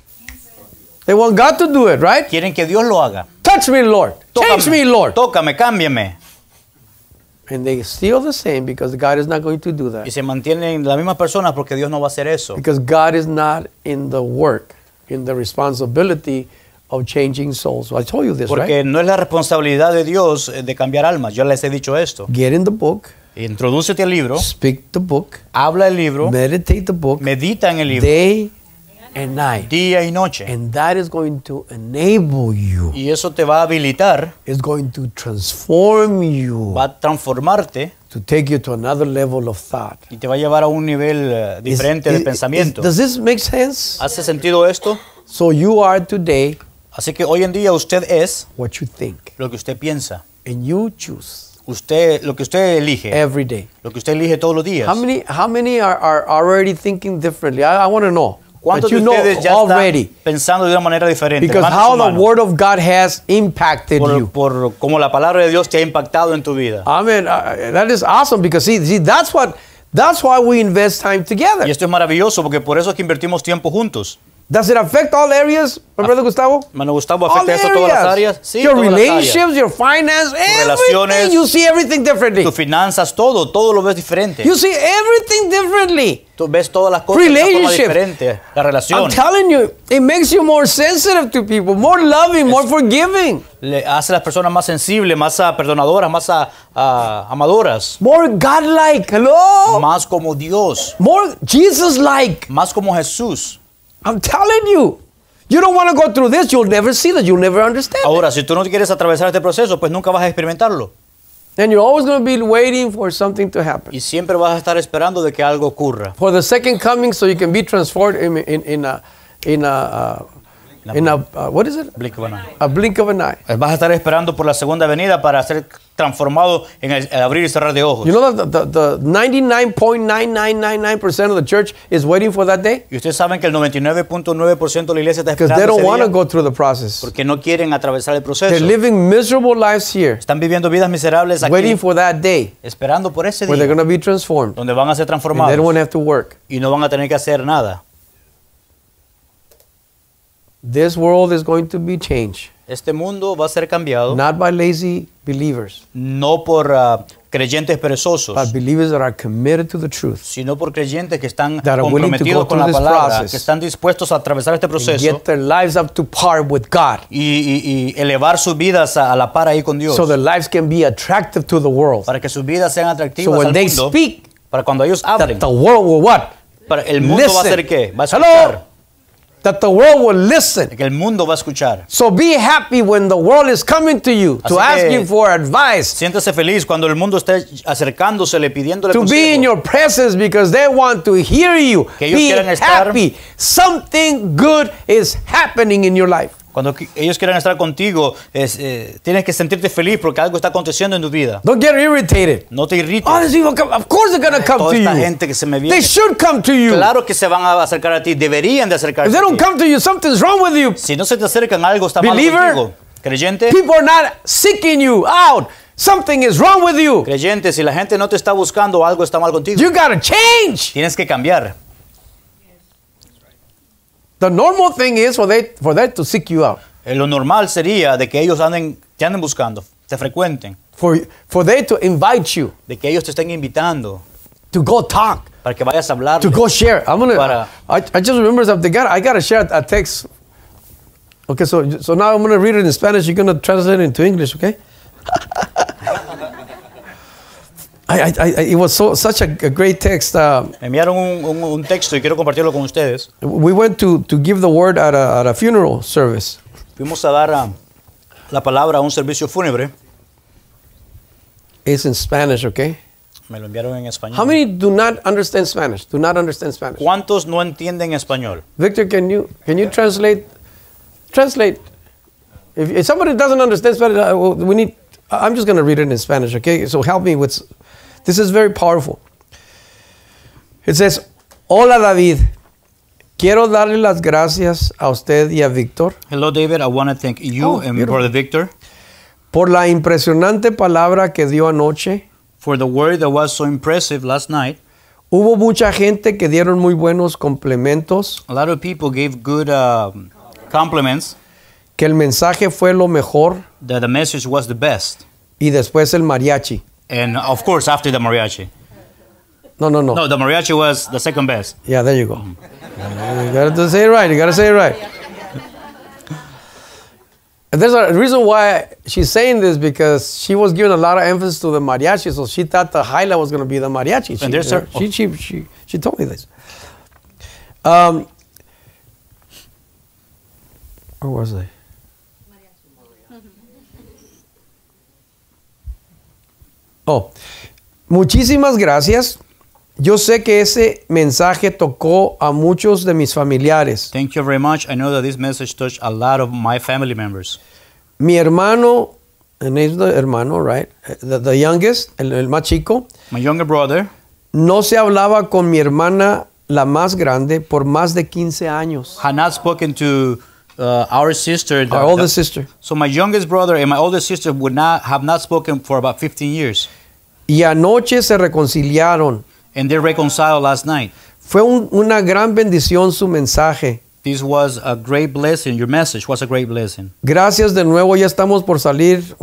They want God to do it, right? Quieren que Dios lo haga. Touch me, Lord. Tócame, Change me, Lord. Tócame, cámbiame. And they still the same because God is not going to do that. Y se mantienen la misma persona porque Dios no va a hacer eso. Because God is not in the work, in the responsibility of changing souls. I told you this, Porque no es la responsabilidad de Dios eh, de cambiar almas. Yo les he dicho esto. Get in the book. Introdúcete al libro. Speak the book. Habla el libro. Meditate the book. Medita en el libro. Day and night. Día y noche. And that is going to enable you. Y eso te va a habilitar. It's going to transform you. Va a transformarte. To take you to another level of thought. Y te va a llevar a un nivel eh, diferente de pensamiento. Is, does this make sense? ¿Hace sentido esto? So you are today Así que hoy en día usted es What you think. lo que usted piensa. And you choose. Usted, lo que usted elige. Every day. Lo que usted elige todos los días. How many, how many are, are already thinking differently? I, I want to know. ¿Cuántos de ustedes ya already? están pensando de una manera diferente? Because how the word of God has impacted por, you. Por cómo la palabra de Dios te ha impactado en tu vida. Amen. Uh, that is awesome because see, see that's what That's why we invest time together. Y esto es maravilloso porque por eso es que invertimos tiempo juntos. Does it affect all areas, my brother Gustavo? Mano Gustavo, ¿afecta eso todas las áreas? Sí, your todas relationships, las áreas. your finance, everything. You see everything differently. Tus finanzas, todo, todo lo ves diferente. You see everything differently. Tú ves todas las cosas de forma diferente. La relación. I'm telling you, it makes you more sensitive to people, more loving, more forgiving. Le hace a las personas más sensibles, más perdonadoras, más a, a, amadoras. More God-like, hello. Más como Dios. More Jesus-like. Más como Jesús. I'm telling you. You don't want to go through this, you'll never see that, you'll never understand. Ahora, it. si tú no quieres atravesar este proceso, pues nunca vas a experimentarlo. And you're always going to be waiting for something to happen. Y siempre vas a estar esperando de que algo ocurra. For the second coming so you can be transformed in in in a, in a, a uh, en a, uh, what is it? Blink of an eye. A blink of an eye. Vas a estar esperando por la segunda venida para ser transformado en el, el abrir y cerrar de ojos. You know that the, the, the 99.9999% of the church is waiting for that day? Y ustedes saben que el 99.9% de la iglesia está esperando they don't want to go through the process. Porque no quieren atravesar el proceso. They're living miserable lives here. Están viviendo vidas miserables aquí. Waiting for that day. Esperando por ese día. Where they're going to be transformed. Donde van a ser transformados. And they don't have to work. Y no van a tener que hacer nada. This world is going to be changed. Este mundo va a ser cambiado. Not by lazy believers. No por uh, creyentes perezosos. But believers that are committed to the truth. Sino por creyentes que están comprometidos con la palabra, que están dispuestos a atravesar este proceso. Get their lives up to par with God. Y, y, y elevar sus vidas a, a, la par ahí con Dios. So their lives can be attractive to the world. Para que sus vidas sean atractivas so when al they Speak, para cuando ellos hablen. the world will what? Para el mundo Listen. va a ser qué? Va a escuchar. Hello? that the world will listen. Que el mundo va a escuchar. So be happy when the world is coming to you Así to ask you for advice. Siéntase feliz cuando el mundo esté acercándosele pidiéndole to consejo. To be in your presence because they want to hear you. Que ellos be happy. Estar. Something good is happening in your life. Cuando ellos quieran estar contigo, es, eh, tienes que sentirte feliz porque algo está aconteciendo en tu vida. Don't get irritated. No te irrites. Oh, come, of course they're gonna come to you. gente que se me viene. They should come to you. Claro que se van a acercar a ti, deberían de acercarse. If they don't a ti. come to you, something's wrong with you. Si no se te acercan, algo está mal contigo. Creyente. People are not seeking you out. Something is wrong with you. Creyente, si la gente no te está buscando, algo está mal contigo. You gotta change. Tienes que cambiar. The normal thing is for they, for them to seek you out. Eh, lo normal sería de que ellos anden, te anden buscando, te frecuenten. For, for they to invite you. De que ellos te estén invitando. To go talk. Para que vayas a hablar. To go share. I'm gonna. Para, I, I just remember something. God, I gotta share a text. Okay, so so now I'm gonna read it in Spanish. You're gonna translate it into English, okay? I, I, I, it was so, such a, a great text. Uh, Me enviaron un, un, un, texto y quiero compartirlo con ustedes. We went to, to give the word at a, at a funeral service. Fuimos a dar uh, la palabra a un servicio fúnebre. It's in Spanish, okay? Me lo enviaron en español. How many do not understand Spanish? Do not understand Spanish. ¿Cuántos no entienden español? Victor, can you can you translate translate if, if somebody doesn't understand Spanish, uh, we need I'm just going to read it in Spanish, okay? So help me with This is very powerful. It says, Hola David, quiero darle las gracias a usted y a Víctor. Hello David, I want to thank you oh, and brother Victor. Por la impresionante palabra que dio anoche. For the word that was so impressive last night. Hubo mucha gente que dieron muy buenos complementos. A lot of people gave good um, compliments. Que el mensaje fue lo mejor. That the message was the best. Y después el mariachi. and of course after the mariachi. No, no, no. No, the mariachi was the second best. Yeah, there you go. you gotta say it right. You gotta say it right. there's a reason why she's saying this because she was giving a lot of emphasis to the mariachi, so she thought the highlight was going to be the mariachi. She, and there's her, oh. she, she, she, she told me this. Um, where was I? Oh, muchísimas gracias. Yo sé que ese mensaje tocó a muchos de mis familiares. Thank you very much. I know that this message touched a lot of my family members. Mi hermano, and he's the hermano, right? The, youngest, el, el, más chico. My younger brother. No se hablaba con mi hermana la más grande por más de 15 años. Had not spoken to uh, our sister. our older sister. So my youngest brother and my older sister would not have not spoken for about 15 years. Y anoche se reconciliaron. last night. Fue una gran bendición su mensaje. This was a great blessing. message blessing. Gracias de nuevo. Ya estamos por salir.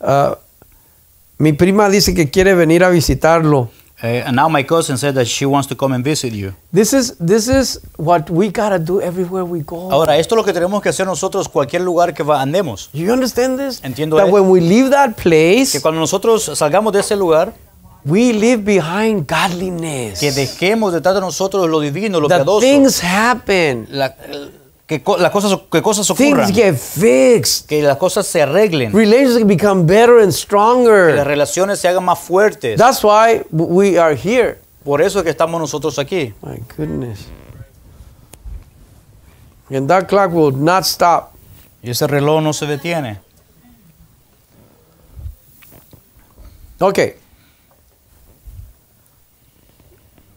Ah, mi prima dice que quiere venir a visitarlo. Uh, and now my cousin said that she wants to come and visit you. This is this is what we gotta do everywhere we go. Ahora esto es lo que tenemos que hacer nosotros cualquier lugar que va, andemos. You understand this? Entiendo that esto. when we leave that place, que cuando nosotros salgamos de ese lugar, we leave behind godliness. Que dejemos detrás de nosotros lo divino, lo that piadoso. Things happen. La, que, co las cosas, que cosas ocurran. Things get fixed. Que las cosas se arreglen. Relationships become better and stronger. Que las relaciones se hagan más fuertes. That's why we are here. Por eso es que estamos nosotros aquí. My goodness. And that clock will not stop. Y ese reloj no se detiene. Okay.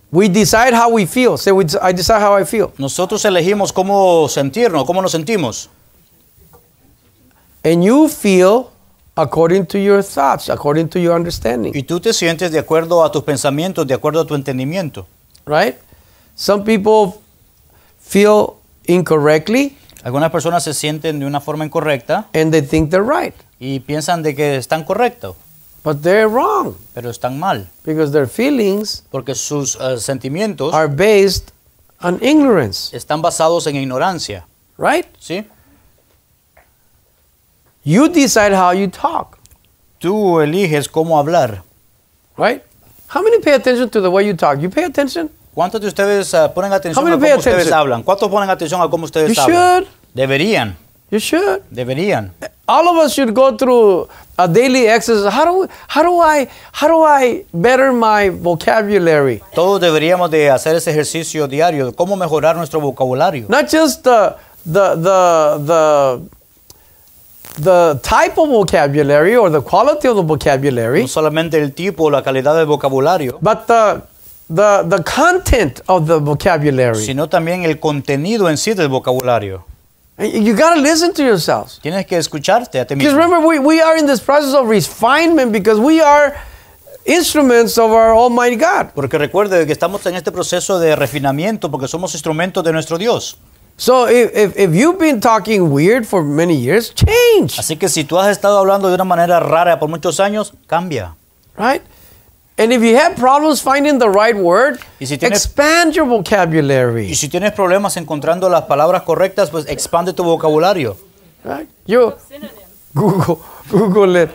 We decide how we feel. I decide how I feel. Nosotros elegimos cómo sentirnos, cómo nos sentimos. And you feel according to your thoughts, according to your understanding. Y tú te sientes de acuerdo a tus pensamientos, de acuerdo a tu entendimiento. Right? Some people feel incorrectly. Algunas personas se sienten de una forma incorrecta. And they think they're right. Y piensan de que están correctos. But they're wrong. Pero están mal. Because their feelings porque sus uh, sentimientos are based on ignorance. Están basados en ignorancia. Right? ¿Sí? You decide how you talk. Tú eliges cómo hablar. Right? How many pay attention to the way you talk? You pay attention? ¿Cuántos de ustedes uh, ponen atención a cómo attention? ustedes hablan? ¿Cuántos ponen atención a cómo ustedes you hablan? Should. Deberían. You should. Deberían. All of us should go through a daily exercise. How do, how do, I, how do I better my vocabulary? Todos deberíamos de hacer ese ejercicio diario cómo mejorar nuestro vocabulario. Not just the, the, the, the the type of vocabulary or the quality of the vocabulary. No solamente el tipo o la calidad del vocabulario. But the, the, the content of the vocabulary. Sino también el contenido en sí del vocabulario. You got to listen to yourselves. Tienes que escucharte a ti mismo. Because remember, we, we are in this process of refinement because we are instruments of our Almighty God. Porque recuerde que estamos en este proceso de refinamiento porque somos instrumentos de nuestro Dios. So if, if, if you've been talking weird for many years, change. Así que si tú has estado hablando de una manera rara por muchos años, cambia. Right? And if you have problems finding the right word, y si tienes, expand your vocabulary. Y si tienes problemas encontrando las palabras correctas, pues expande tu vocabulario. Right? You Google, Google it.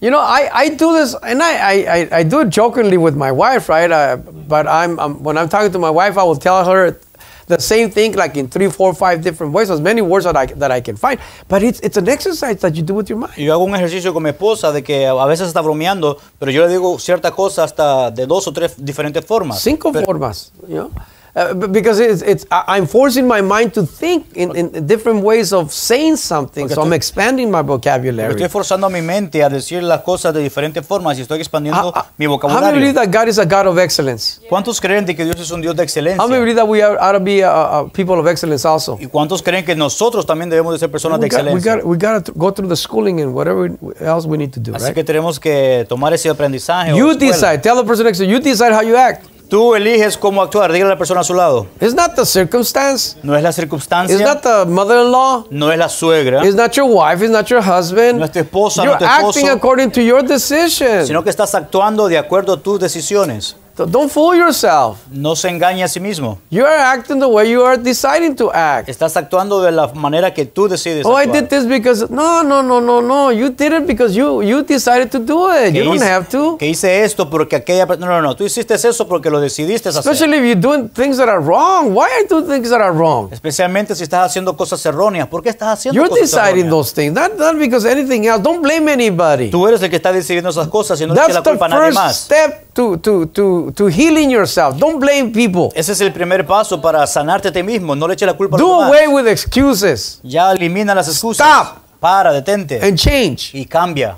You know, I, I do this, and I, I, I do it jokingly with my wife, right? I, uh, but I'm, I'm, when I'm talking to my wife, I will tell her the same thing like in three, four, five different ways, as many words that I, that I can find. But it's, it's an exercise that you do with your mind. Yo hago un ejercicio con mi esposa de que a veces está bromeando, pero yo le digo cierta cosa hasta de dos o tres diferentes formas. Cinco formas, you Uh, because it's, it's I, am forcing my mind to think in, in different ways of saying something, Porque so estoy, I'm expanding my vocabulary. Estoy forzando mi mente a decir las cosas de diferentes formas y estoy expandiendo I, I, uh, mi vocabulario. How many believe that God is a God of excellence? ¿Cuántos creen de que Dios es un Dios de excelencia? How many believe that we are, ought to be a, a people of excellence also? ¿Y cuántos creen que nosotros también debemos de ser personas we de got, excelencia? We got, we got to go through the schooling and whatever else we need to do, Así right? que tenemos que tomar ese aprendizaje. You decide. Tell the person next to you, you decide how you act. Tú eliges cómo actuar. Dígale a la persona a su lado. It's not the circumstance. No es la circunstancia. It's not the mother-in-law. No es la suegra. It's not your wife. It's not your husband. No es tu esposa. You're no es tu esposo. acting according to your decision. Sino que estás actuando de acuerdo a tus decisiones don't fool yourself. No se engañe a sí mismo. You are acting the way you are deciding to act. Estás actuando de la manera que tú decides. Oh, actuar. I did this because no, no, no, no, no. You did it because you you decided to do it. You hice, don't have to. Que hice esto porque aquella no, no, no. Tú hiciste eso porque lo decidiste hacer. Especially if you're doing things that are wrong. Why are you doing things that are wrong? Especialmente si estás haciendo cosas erróneas. ¿Por qué estás haciendo you're cosas erróneas? You're deciding those things. Not, not because anything else. Don't blame anybody. Tú eres el que está decidiendo esas cosas y no que la culpa a nadie más. That's the first step to to to to, healing yourself. Don't blame people. Ese es el primer paso para sanarte a ti mismo. No le eches la culpa Do a los away demás. with excuses. Ya elimina las excusas. Stop. Para, detente. And change. Y cambia.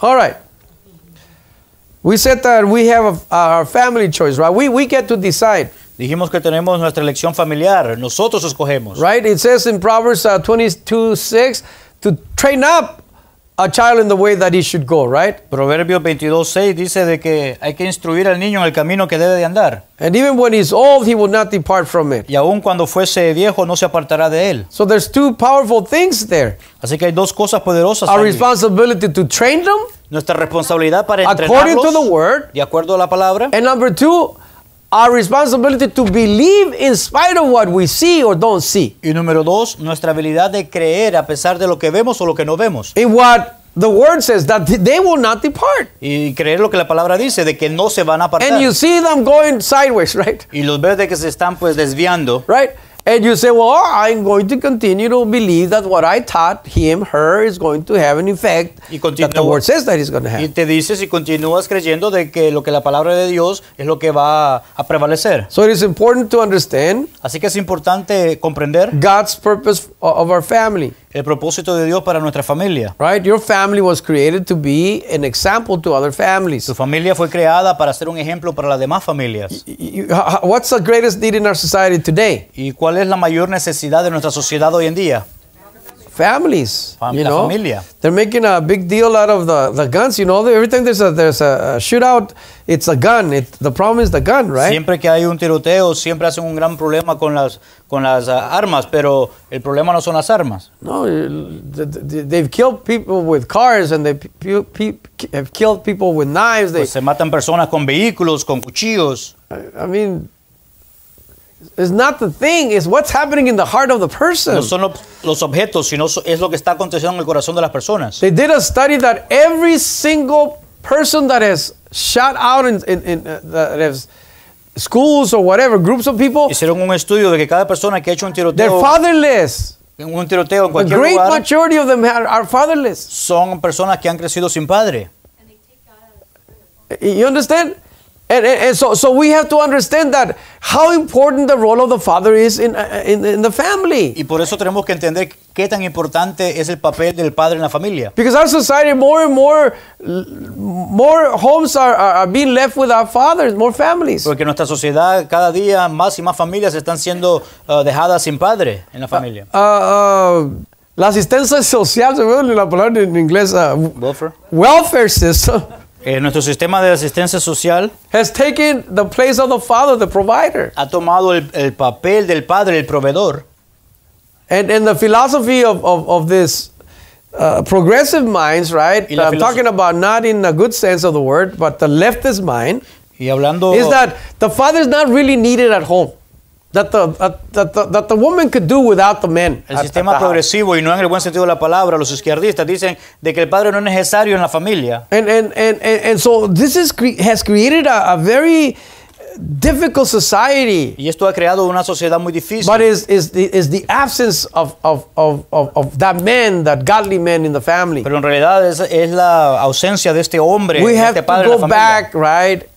All right. We said that we have a, our family choice, right? We, we get to decide. Dijimos que tenemos nuestra elección familiar. Nosotros escogemos. Right? It says in Proverbs uh, 22, 6, to train up a child in the way that he should go, right? Proverbio 22:6 dice de que hay que instruir al niño en el camino que debe de andar. And even when he's old, he will not depart from it. Y aun cuando fuese viejo no se apartará de él. So there's two powerful things there. Así que hay dos cosas poderosas. Our allí. responsibility to train them. Nuestra responsabilidad para entrenarlos. According to the word. De acuerdo a la palabra. And number two, Our responsibility to believe in spite of what we see or don't see. Y número dos, nuestra habilidad de creer a pesar de lo que vemos o lo que no vemos. In what the word says that they will not depart. Y creer lo que la palabra dice de que no se van a apartar. And you see them going sideways, right? Y los ves de que se están pues desviando. Right? And you say, well, I'm going to continue to believe that what I taught him, her, is going to have an effect that the word says that is going to have. Y te dices y continúas creyendo de que lo que la palabra de Dios es lo que va a prevalecer. So it is important to understand. Así que es importante comprender. God's purpose of our family. el propósito de Dios para nuestra familia. Right? Your family was created to be an example to other families. Tu familia fue creada para ser un ejemplo para las demás familias. what's the greatest need in our society today? ¿Y cuál es la mayor necesidad de nuestra sociedad hoy en día? families. Fam you know, familia. they're making a big deal out of the, the guns. You know, every time there's a there's a shootout, it's a gun. It, the problem is the gun, right? Siempre que hay un tiroteo, siempre hacen un gran problema con las con las ah, armas, pero el problema no son las armas. No, they've killed people with cars and they have killed people with knives. They, pues se matan personas con vehículos, con cuchillos. I, I mean. It's not the thing, it's what's happening in the heart of the person. No son los objetos, sino es lo que está aconteciendo en el corazón de las personas. They did a study that every single person that has shot out in, in, in uh, that has schools or whatever, groups of people. Hicieron un estudio de que cada persona que ha hecho un tiroteo. They're fatherless. Un tiroteo en cualquier lugar. the great lugar, majority of them are fatherless. Son personas que han crecido sin padre. You understand? And, so, so we have to understand that how important the role of the father is in, uh, in, in, the family. Y por eso tenemos que entender qué tan importante es el papel del padre en la familia. Because our society more and more more homes are, are, being left without fathers, more families. Porque nuestra sociedad cada día más y más familias están siendo uh, dejadas sin padre en la ah, familia. Uh, la asistencia social, se me la palabra en inglés, welfare. welfare system. Eh, nuestro sistema de asistencia social has taken the place of the father, the provider. ha tomado el, el papel del padre, el proveedor. And in the philosophy of, of, of this uh, progressive minds, right? I'm talking about not in a good sense of the word, but the leftist mind. Y hablando is that the father is not really needed at home. That the, uh, that, the, that the woman could do without the men. El sistema at, at progresivo, y no en el buen sentido de la palabra, los izquierdistas dicen de que el padre no es necesario en la familia. And, and, and, and, and so this is, has created a, a very difficult society. Y esto ha creado una sociedad muy difícil. But is is the, is the absence of, of, of, of, that man, that godly man in the family. Pero en realidad es, es la ausencia de este hombre, We de este have padre to go en la familia. back, right,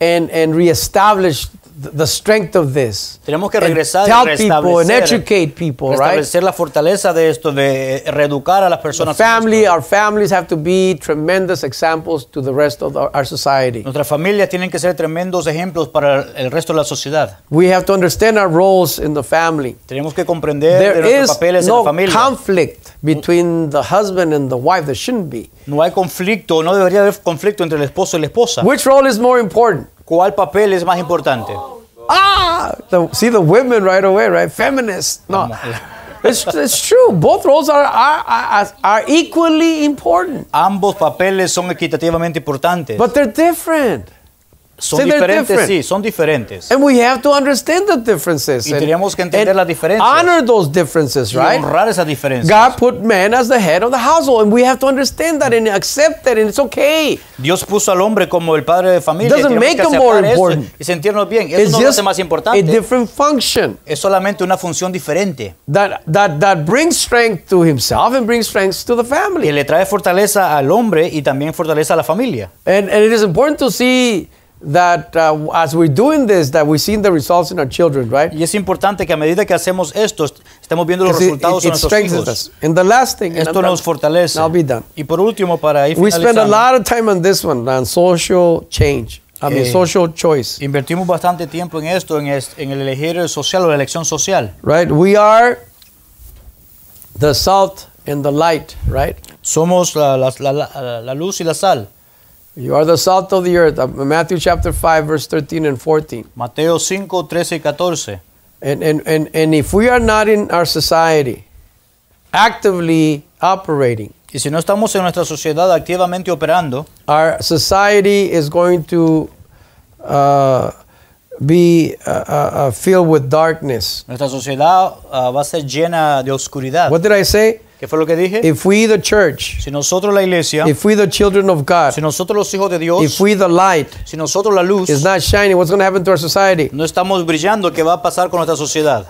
and and reestablish the strength of this. Tenemos que regresar and tell y restablecer, people and educate people, restablecer right? la fortaleza de esto, de eh, reeducar a las personas. family, our families have to be tremendous examples to the rest of our, our society. Nuestras familias tienen que ser tremendos ejemplos para el resto de la sociedad. We have to understand our roles in the family. Tenemos que comprender There de nuestros papeles no en la familia. conflict between the husband and the wife. There shouldn't be. No hay conflicto, no debería haber conflicto entre el esposo y la esposa. Which role is more important? ¿Cuál papel es más importante? Ah, the, see the women right away, right? Feminists. No. It's, it's, true. Both roles are, are, are, equally important. Ambos papeles son equitativamente importantes. But they're different. Son diferentes, sí, son diferentes. And we have to understand the differences. Y tenemos que entender las diferencias. Honor those differences, right? Y honrar esas diferencias. God put man as the head of the household, and we have to understand that and accept that, and it's okay. Dios puso al hombre como el padre de familia. Doesn't make him more important. Y sentirnos bien. Eso it's no lo hace más importante. A different function. Es solamente una función diferente. That that that brings strength to himself and brings strength to the family. Que le trae fortaleza al hombre y también fortaleza a la familia. And and it is important to see that uh, as we're doing this, that we're seeing the results in our children, right? Y es importante que a medida que hacemos esto, estemos viendo los resultados it, it, it en nuestros hijos. Us. And the last thing, esto nos fortalece. I'll be done. Y por último, para ir we spend a lot of time on this one, on social change. I mean, eh, social choice. Invertimos bastante tiempo en esto, en, es, en el elegir social o la elección social. Right, we are the salt and the light, right? Somos la, la, la, la luz y la sal. You are the salt of the earth. Uh, Matthew chapter 5, verse 13 and 14. Mateo 5, 13 y 14. And, and, and, and if we are not in our society actively operating, y si no estamos en nuestra sociedad activamente operando, our society is going to uh, be uh, uh, uh filled with darkness. Nuestra sociedad uh, va a ser llena de oscuridad. What did I say? ¿Qué fue lo que dije? If we the church, si nosotros la iglesia, if we the children of God, si nosotros los hijos de Dios, if we the light, si nosotros la luz, is not shining, what's going to happen to our society? No estamos brillando, ¿qué va a pasar con nuestra sociedad?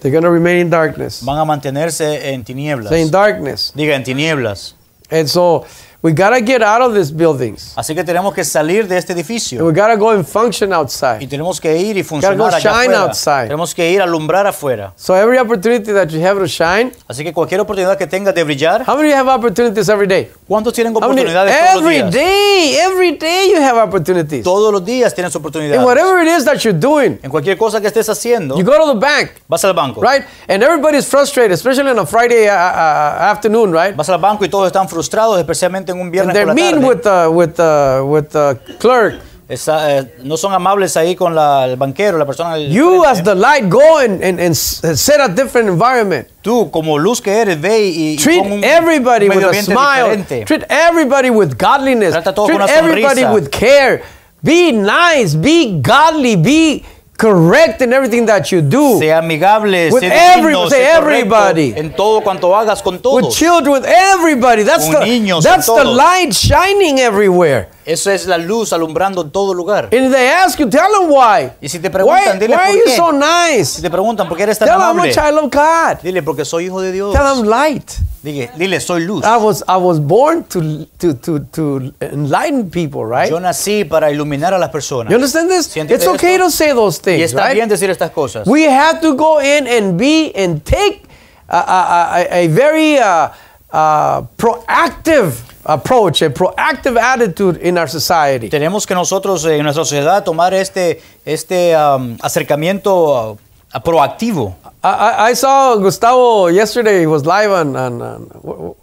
They're going to remain in darkness. Van a mantenerse en tinieblas. Say in darkness. Diga en tinieblas. And so We gotta get out of these buildings. Así que tenemos que salir de este edificio. And we gotta go and function outside. Y tenemos que ir y funcionar go allá shine afuera. Outside. Tenemos que ir a alumbrar afuera. So every opportunity that you have to shine. Así que cualquier oportunidad que tengas de brillar. How many have opportunities every day? ¿Cuántos tienen oportunidades todos los días? Every Day, every day you have opportunities. Todos los días tienes oportunidades. And whatever it is that you're doing. En cualquier cosa que estés haciendo. You go to the bank. Vas al banco. Right? And everybody is frustrated, especially on a Friday uh, uh, uh, afternoon, right? Vas al banco y todos están frustrados, especialmente solamente en un viernes por la tarde. mean with the, with the, with the clerk. Esa, eh, no son amables ahí con la, el banquero, la persona. You as the light go and, and, and set a different environment. Tú como luz que eres ve y, y treat un, everybody un with a smile. Diferente. Treat everybody with godliness. Trata todo treat con una everybody sonrisa. with care. Be nice. Be godly. Be correct in everything that you do. Sea amigable, with sea every, digno, say everybody. En todo cuanto hagas con todos. With children, with everybody. That's, the, niños, that's the light shining everywhere. Eso es la luz alumbrando todo lugar. And they ask you, tell them why. Y si te preguntan, why, dile why por qué. You so nice? Si te preguntan por qué eres tan tell amable. Tell them I love God. Dile porque soy hijo de Dios. Tell them light. Dile, dile soy luz. I was I was born to to to to enlighten people, right? Yo nací para iluminar a las personas. You understand this? ¿Sí It's okay esto? to say those things, Y está right? bien decir estas cosas. We have to go in and be and take a, a, a, a very uh, uh, proactive approach, a proactive attitude in our society. Tenemos que nosotros eh, en nuestra sociedad tomar este este um, acercamiento uh, proactivo. I, I, saw Gustavo yesterday. He was live on, on, on,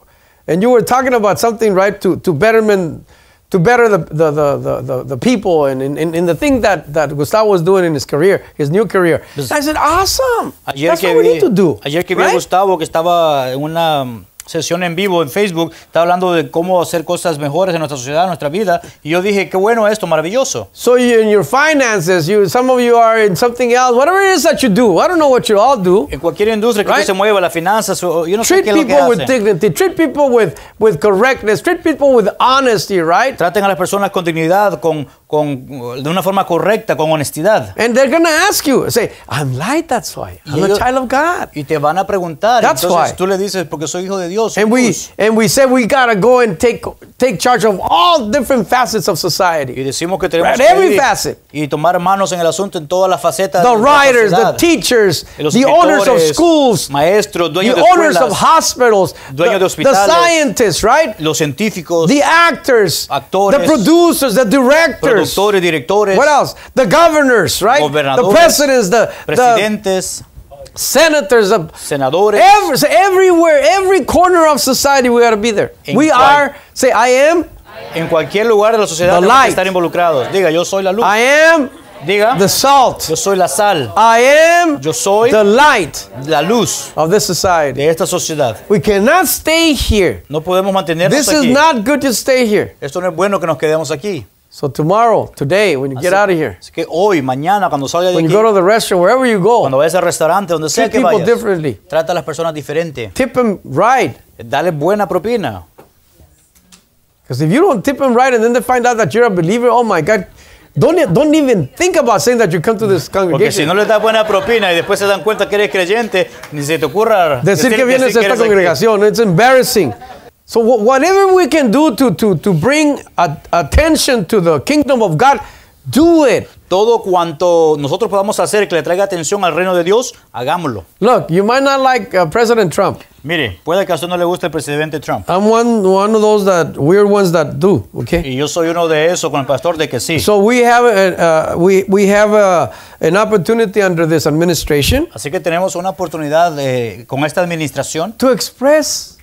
and you were talking about something right to to betterment. To better the, the, the, the, the people and in, in, the thing that, that Gustavo was doing in his career, his new career. I said, awesome! Ayer That's que what vi, we need to do. Ayer que vi a Gustavo que estaba en una um, sesión en vivo en Facebook, Está hablando de cómo hacer cosas mejores en nuestra sociedad, en nuestra vida, y yo dije, qué bueno esto, maravilloso. So you, in your finances, you, some of you are in something else, whatever it is that you do, I don't know what you all do. En cualquier industria que se mueva, las finanzas, yo no treat sé qué es lo que hacen. people with dignity, treat people with, with correctness, treat people with honesty, right? Traten a las personas con dignidad, con con, de una forma correcta, con honestidad. And they're going to ask you, say, I'm light, that's why. I'm ellos, a child of God. Y te van a preguntar. That's Entonces why. tú le dices, porque soy hijo de Dios. And we, and we say we got to go and take, take charge of all different facets of society. Y decimos que tenemos right, que every facet. y tomar manos en el asunto en todas las facetas the de writers, la sociedad. The teachers, Los the owners of schools, maestros, dueños the de owners escuelas, of hospitals, dueños the, de hospitales, the scientists, right? Los científicos, the actors, actores, the producers, the directors, directors. Productores, directores. What else? The governors, right? The presidents, the, presidentes. The, senators, senadores. Every, so everywhere, every corner of society, we have to be there. we are, say, I am. En cualquier lugar de la sociedad tenemos que estar involucrados. Diga, yo soy la luz. I am. Diga, the salt. Yo soy la sal. I am. Yo soy the light. La luz of this society. De esta sociedad. We cannot stay here. No podemos mantenernos This aquí. This is not good to stay here. Esto no es bueno que nos quedemos aquí. So tomorrow, today, when you get out of here, así que hoy, mañana, cuando salga de when you go to the restaurant, wherever you go, cuando vayas al restaurante, donde sea treat que people vayas, differently. trata a las personas diferente. Tip them right. Dale buena propina. Because if you don't tip them right and then they find out that you're a believer, oh my God, don't, don't even think about saying that you come to this Porque si congregation. no le das buena propina y después se dan cuenta que eres creyente, ni se te ocurra Decir que vienes a esta eres aquí. it's embarrassing. So whatever we can do to, to, to bring a, attention to the kingdom of God, do it. Todo cuanto nosotros podamos hacer que le traiga atención al reino de Dios, hagámoslo. Look, you might not like uh, President Trump. Mire, puede que a usted no le guste el presidente Trump. I'm one, one of those that weird ones that do, okay? Y yo soy uno de esos con el pastor de que sí. So we have a, uh, we, we have a, an opportunity under this administration. Así que tenemos una oportunidad de, eh, con esta administración. To express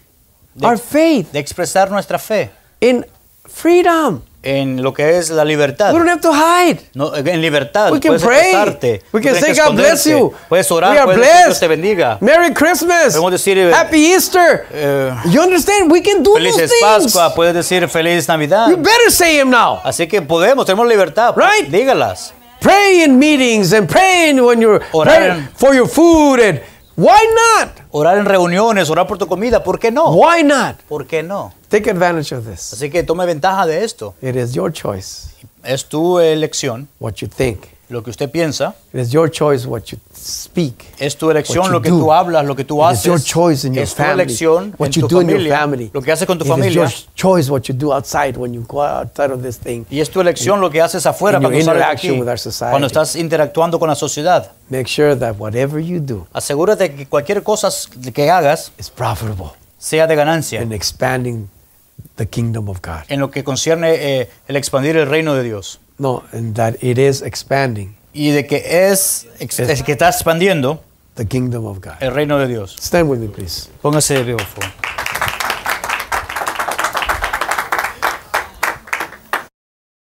de, our faith de expresar nuestra fe in freedom. En lo que es la libertad. We don't have to hide. No, en libertad. We can pray. We can say God bless you. Puedes orar. We are puedes blessed. Dios te bendiga. Merry Christmas. Podemos decir eh, Happy Easter. Eh, you understand? We can do Felices those Pascua. Puedes decir Feliz Navidad. You better say it now. Así que podemos. Tenemos libertad. Pues, right? Dígalas. Pray in meetings and praying when you're praying for your food and why not? Orar en reuniones, orar por tu comida, ¿por qué no? Why not? ¿Por qué no? Take advantage of this. Así que tome ventaja de esto. It is your choice. Es tu elección. What you think lo que usted piensa. your speak, es tu elección lo que tú hablas, lo que tú haces. es tu elección en tu familia, lo que haces con tu familia. Y es tu elección lo que haces afuera cuando estás interactuando con la sociedad. Make sure asegúrate que cualquier cosa que hagas sea de ganancia. En lo que concierne eh, el expandir el reino de Dios. No, and that it is expanding y de que es, es que está expandiendo the kingdom of God. el reino de Dios. Stand with me, please. Póngase de pie, por favor.